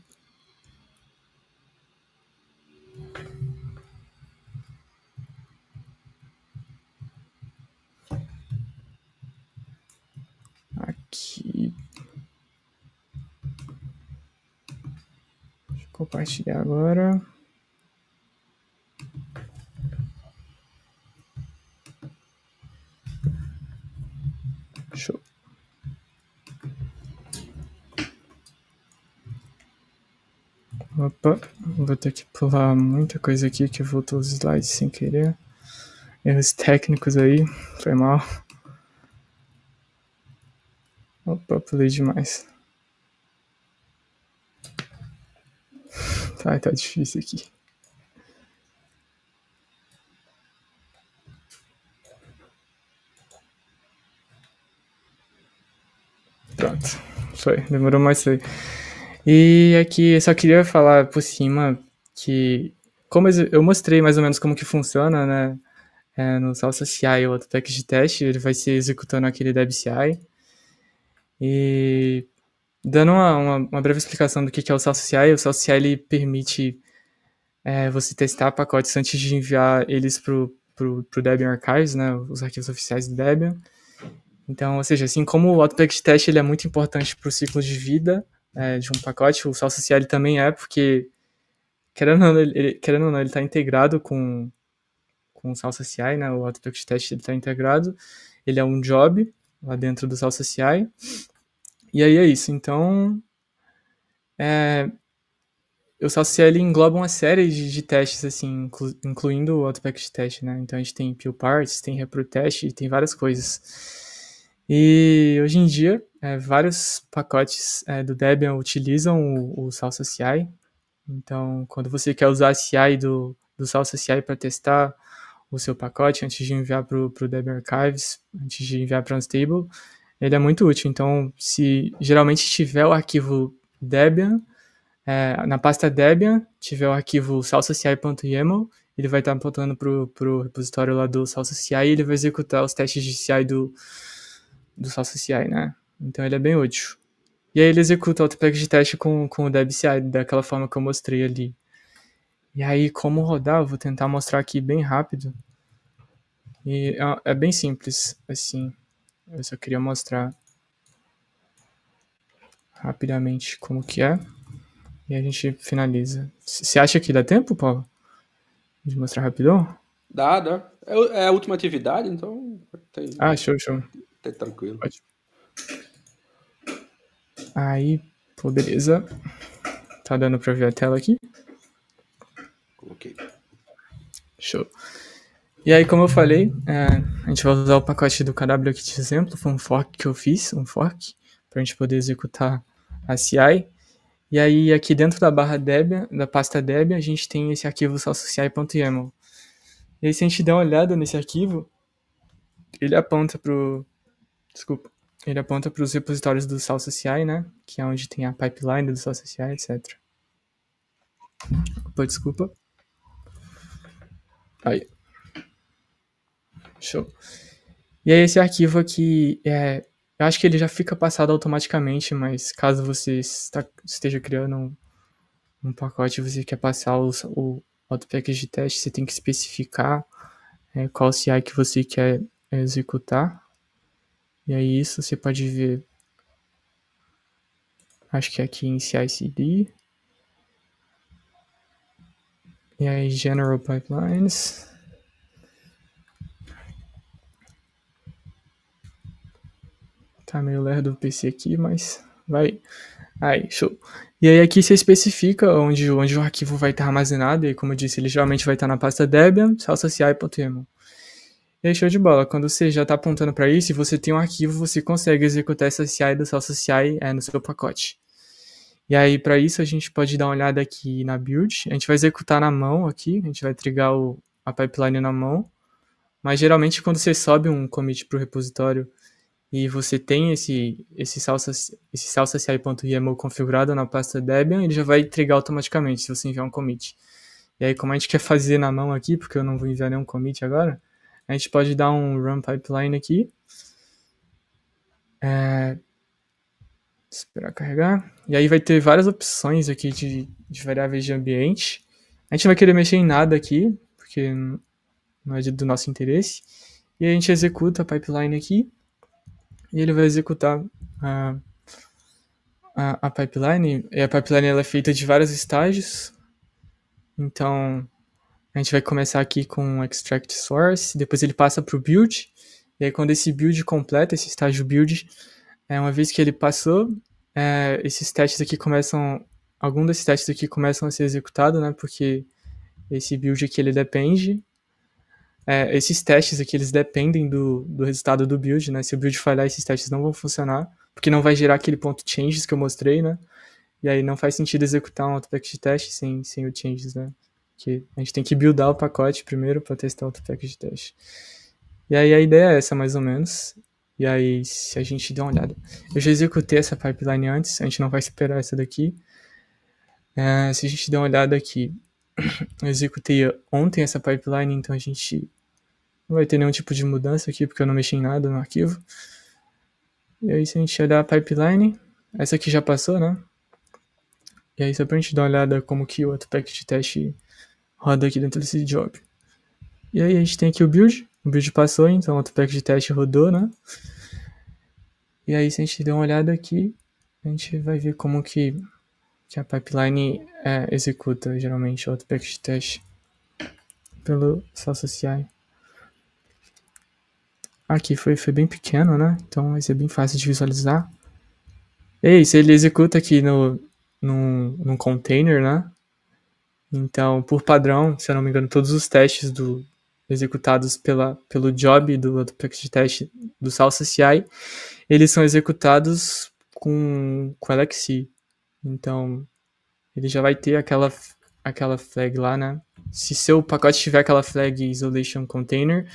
Aqui. Deixa eu compartilhar agora. Show. opa Vou ter que pular muita coisa aqui que voltou os slides sem querer. Erros técnicos aí, foi mal. Opa, pulei demais. Tá, tá difícil aqui. Pronto, foi. Demorou mais aí. E aqui eu só queria falar por cima que como eu mostrei mais ou menos como que funciona, né? É, no Salsa CI ou outro package de teste, ele vai ser executando aquele DebCI. E dando uma, uma, uma, breve explicação do que é o Salsa CI, o Salsa CI ele permite é, você testar pacotes antes de enviar eles para o Debian Archives, né, os arquivos oficiais do Debian. Então, ou seja, assim como o Autopack de teste ele é muito importante para o ciclo de vida, é, de um pacote. O Salsa CL também é, porque, querendo ou não, ele, querendo não, ele está integrado com, com o Salsa CI, né? O Autopilot Test está integrado. Ele é um job lá dentro do Salsa CI. E aí é isso. Então, é, o Salsa CI engloba uma série de, de testes, assim, inclu, incluindo o Autopack Test, né? Então a gente tem Peel Parts, tem Repro Test, tem várias coisas. E hoje em dia, é, vários pacotes é, do Debian utilizam o, o Salsa CI. Então, quando você quer usar a CI do, do Salsa CI para testar o seu pacote antes de enviar para o Debian Archives, antes de enviar para o Unstable, ele é muito útil. Então, se geralmente tiver o arquivo Debian, é, na pasta Debian, tiver o arquivo salsaci.yaml, ele vai estar apontando para o repositório lá do salsaci e ele vai executar os testes de CI do, do salsaci, né? Então ele é bem útil. E aí ele executa o autopack de teste com, com o DebCI, daquela forma que eu mostrei ali. E aí, como rodar, eu vou tentar mostrar aqui bem rápido. E é, é bem simples, assim. Eu só queria mostrar rapidamente como que é. E a gente finaliza. Você acha que dá tempo, Paulo? De mostrar rapidão? Dá, dá. É, é a última atividade, então. Tem... Ah, show, show. Tá tranquilo. Ótimo. Aí, pô, beleza. Tá dando pra ver a tela aqui? Coloquei. Show. E aí, como eu falei, é, a gente vai usar o pacote do KW de Exemplo, foi um fork que eu fiz, um fork, para a gente poder executar a CI. E aí, aqui dentro da barra Debian, da pasta Debian, a gente tem esse arquivo salsociai.yaml. E aí, se a gente der uma olhada nesse arquivo, ele aponta pro... Desculpa. Ele aponta para os repositórios do Salsa CI, né? Que é onde tem a pipeline do Salsa CI, etc. Opa, desculpa. Aí. Show. E aí esse arquivo aqui, é, eu acho que ele já fica passado automaticamente, mas caso você está, esteja criando um, um pacote e você quer passar o, o package de teste, você tem que especificar é, qual CI que você quer executar. E aí é isso você pode ver. Acho que é aqui em CICD. E aí General Pipelines. Tá meio lerdo o PC aqui, mas vai. Aí, show. E aí aqui você especifica onde, onde o arquivo vai estar armazenado, e como eu disse, ele geralmente vai estar na pasta Debian, salsa.ci.yml. E é aí, show de bola. Quando você já está apontando para isso e você tem um arquivo, você consegue executar essa CI do salsa CI é, no seu pacote. E aí, para isso, a gente pode dar uma olhada aqui na build. A gente vai executar na mão aqui, a gente vai trigar o, a pipeline na mão. Mas geralmente, quando você sobe um commit para o repositório e você tem esse, esse salsa, esse CI.yaml configurado na pasta Debian, ele já vai trigar automaticamente se você enviar um commit. E aí, como a gente quer fazer na mão aqui, porque eu não vou enviar nenhum commit agora, a gente pode dar um run pipeline aqui. É... Esperar carregar. E aí vai ter várias opções aqui de, de variáveis de ambiente. A gente não vai querer mexer em nada aqui, porque não é do nosso interesse. E a gente executa a pipeline aqui. E ele vai executar a, a, a pipeline. E a pipeline ela é feita de vários estágios. Então, a gente vai começar aqui com extract source, depois ele passa para o build, e aí quando esse build completa, esse estágio build, é, uma vez que ele passou, é, esses testes aqui começam, algum desses testes aqui começam a ser executados, né, porque esse build aqui ele depende, é, esses testes aqui eles dependem do, do resultado do build, né, se o build falhar esses testes não vão funcionar, porque não vai gerar aquele ponto changes que eu mostrei, né, e aí não faz sentido executar um auto de test sem, sem o changes, né. Que a gente tem que buildar o pacote primeiro para testar outro pack de teste. E aí a ideia é essa, mais ou menos. E aí, se a gente der uma olhada. Eu já executei essa pipeline antes, a gente não vai esperar essa daqui. É, se a gente der uma olhada aqui, eu executei ontem essa pipeline, então a gente não vai ter nenhum tipo de mudança aqui, porque eu não mexi em nada no arquivo. E aí, se a gente olhar a pipeline, essa aqui já passou, né? E aí, só pra gente dar uma olhada como que o outro pack de teste roda aqui dentro desse job. E aí a gente tem aqui o build, o build passou, então outro pack de teste rodou, né? E aí se a gente der uma olhada aqui, a gente vai ver como que, que a pipeline é, executa geralmente outro pack de teste pelo CI. Aqui foi, foi bem pequeno, né? Então vai ser bem fácil de visualizar. E aí, é se ele executa aqui no, num, num container, né? Então, por padrão, se eu não me engano, todos os testes do, executados pela, pelo job do, do package test do Salsa CI, eles são executados com, com LXC. Então, ele já vai ter aquela, aquela flag lá, né? Se seu pacote tiver aquela flag isolation container,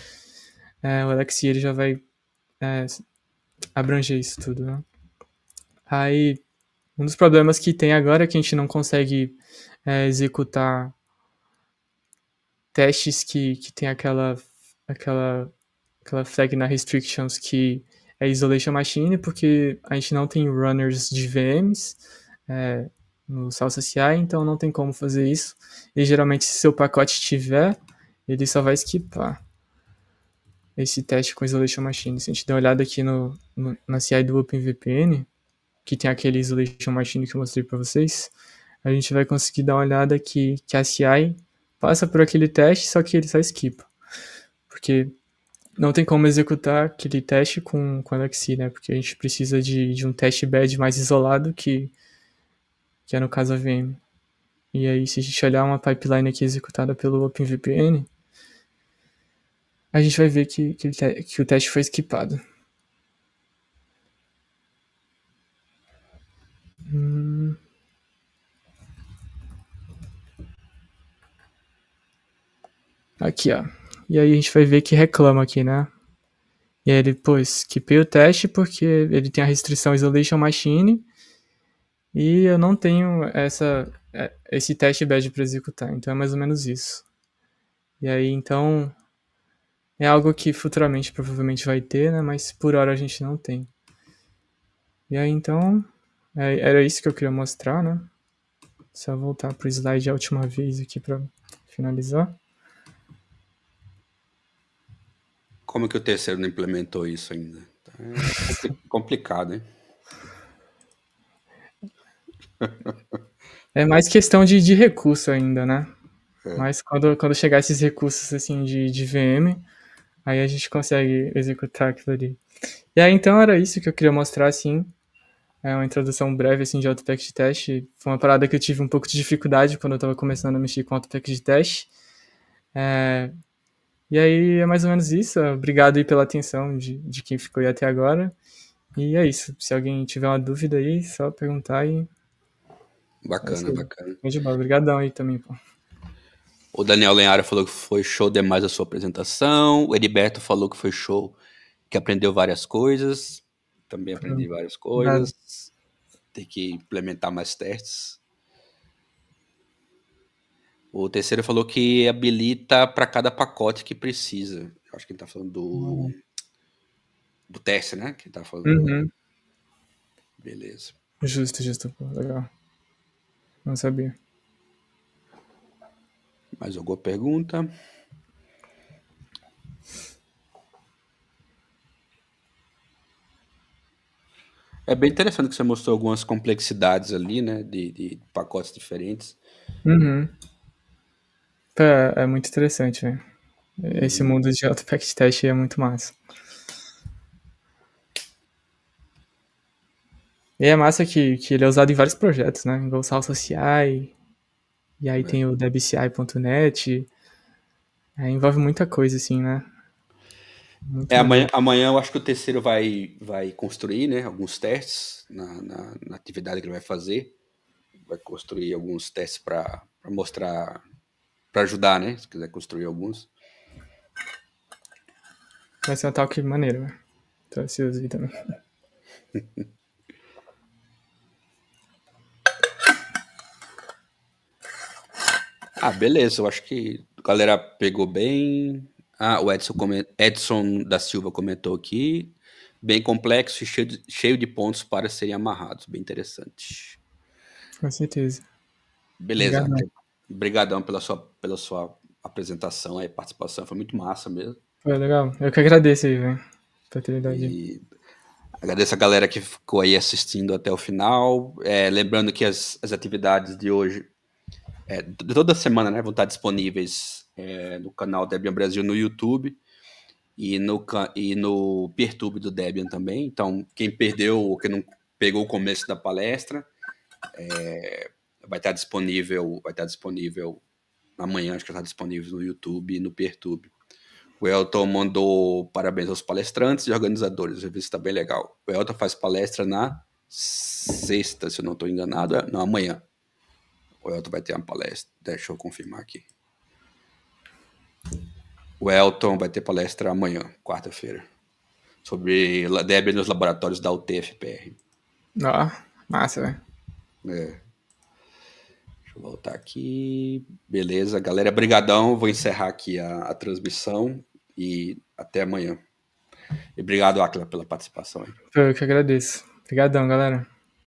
é, o LXC ele já vai é, abranger isso tudo, né? Aí, um dos problemas que tem agora é que a gente não consegue é, executar testes que, que tem aquela, aquela, aquela flag na restrictions que é isolation machine, porque a gente não tem runners de VMs é, no Salsa CI, então não tem como fazer isso. E geralmente, se seu pacote tiver, ele só vai skipar esse teste com isolation machine. Se a gente der uma olhada aqui no, no na CI do OpenVPN, que tem aquele isolation machine que eu mostrei para vocês, a gente vai conseguir dar uma olhada que, que a CI passa por aquele teste, só que ele só skipa. Porque não tem como executar aquele teste com, com Alexi, né? Porque a gente precisa de, de um teste bad mais isolado que, que é no caso a VM. E aí, se a gente olhar uma pipeline aqui executada pelo OpenVPN, a gente vai ver que, que, que o teste foi skipado. Aqui, ó. E aí a gente vai ver que reclama aqui, né? E aí ele, pois, quipei o teste porque ele tem a restrição Isolation Machine e eu não tenho essa, é, esse teste badge para executar. Então é mais ou menos isso. E aí, então, é algo que futuramente provavelmente vai ter, né? Mas por hora a gente não tem. E aí, então, é, era isso que eu queria mostrar, né? Só voltar para o slide a última vez aqui para finalizar. Como que o terceiro não implementou isso ainda? Tá, é complicado, hein? É mais questão de, de recurso ainda, né? É. Mas quando, quando chegar esses recursos assim de, de VM, aí a gente consegue executar aquilo ali. E aí então era isso que eu queria mostrar assim. É uma introdução breve assim de Autopack de teste. Foi uma parada que eu tive um pouco de dificuldade quando eu estava começando a mexer com Autopack de teste. É, e aí é mais ou menos isso. Obrigado aí pela atenção de, de quem ficou aí até agora. E é isso. Se alguém tiver uma dúvida aí, só perguntar e. Bacana, é bacana. Muito Obrigadão aí também, pô. O Daniel Lenhara falou que foi show demais a sua apresentação. O Heriberto falou que foi show, que aprendeu várias coisas. Também aprendi várias coisas. Tem que implementar mais testes. O terceiro falou que habilita para cada pacote que precisa. Eu acho que ele tá falando do. Uhum. Do teste, né? Que ele tá falando. Uhum. Beleza. Justo, justo. Legal. Não sabia. Mais alguma pergunta? É bem interessante que você mostrou algumas complexidades ali, né? De, de pacotes diferentes. Uhum. É, é muito interessante, velho. Né? Esse mundo de Autopack Test é muito massa. E é massa que, que ele é usado em vários projetos, né? Igual o CI, e aí é. tem o debci.net. É, envolve muita coisa, assim, né? Muito é, amanhã, amanhã eu acho que o terceiro vai, vai construir, né? Alguns testes na, na, na atividade que ele vai fazer. Vai construir alguns testes para mostrar para ajudar, né? Se quiser construir alguns. Vai ser um talk maneiro, né? Então esse eu também. ah, beleza. Eu acho que a galera pegou bem. Ah, o Edson, Edson da Silva comentou aqui. Bem complexo e cheio de, cheio de pontos para serem amarrados. Bem interessante. Com certeza. Beleza. Obrigado, Obrigadão pela sua, pela sua apresentação e participação, foi muito massa mesmo. Foi legal, eu que agradeço aí, velho, E agradeço a galera que ficou aí assistindo até o final. É, lembrando que as, as atividades de hoje, é, de toda semana, né, vão estar disponíveis é, no canal Debian Brasil no YouTube e no, e no Pertube do Debian também. Então, quem perdeu ou quem não pegou o começo da palestra, é, vai estar disponível, vai estar disponível amanhã, acho que está disponível no YouTube e no Pertube. O Elton mandou parabéns aos palestrantes e organizadores, a revista está bem legal. O Elton faz palestra na sexta, se eu não estou enganado, é, não, amanhã. O Elton vai ter uma palestra, deixa eu confirmar aqui. O Elton vai ter palestra amanhã, quarta-feira, sobre Debian nos laboratórios da UTFPR. Ah, massa, né? É. Voltar aqui. Beleza, galera. Brigadão. Vou encerrar aqui a, a transmissão e até amanhã. E obrigado, Aquila, pela participação. Aí. Eu que agradeço. Obrigadão, galera.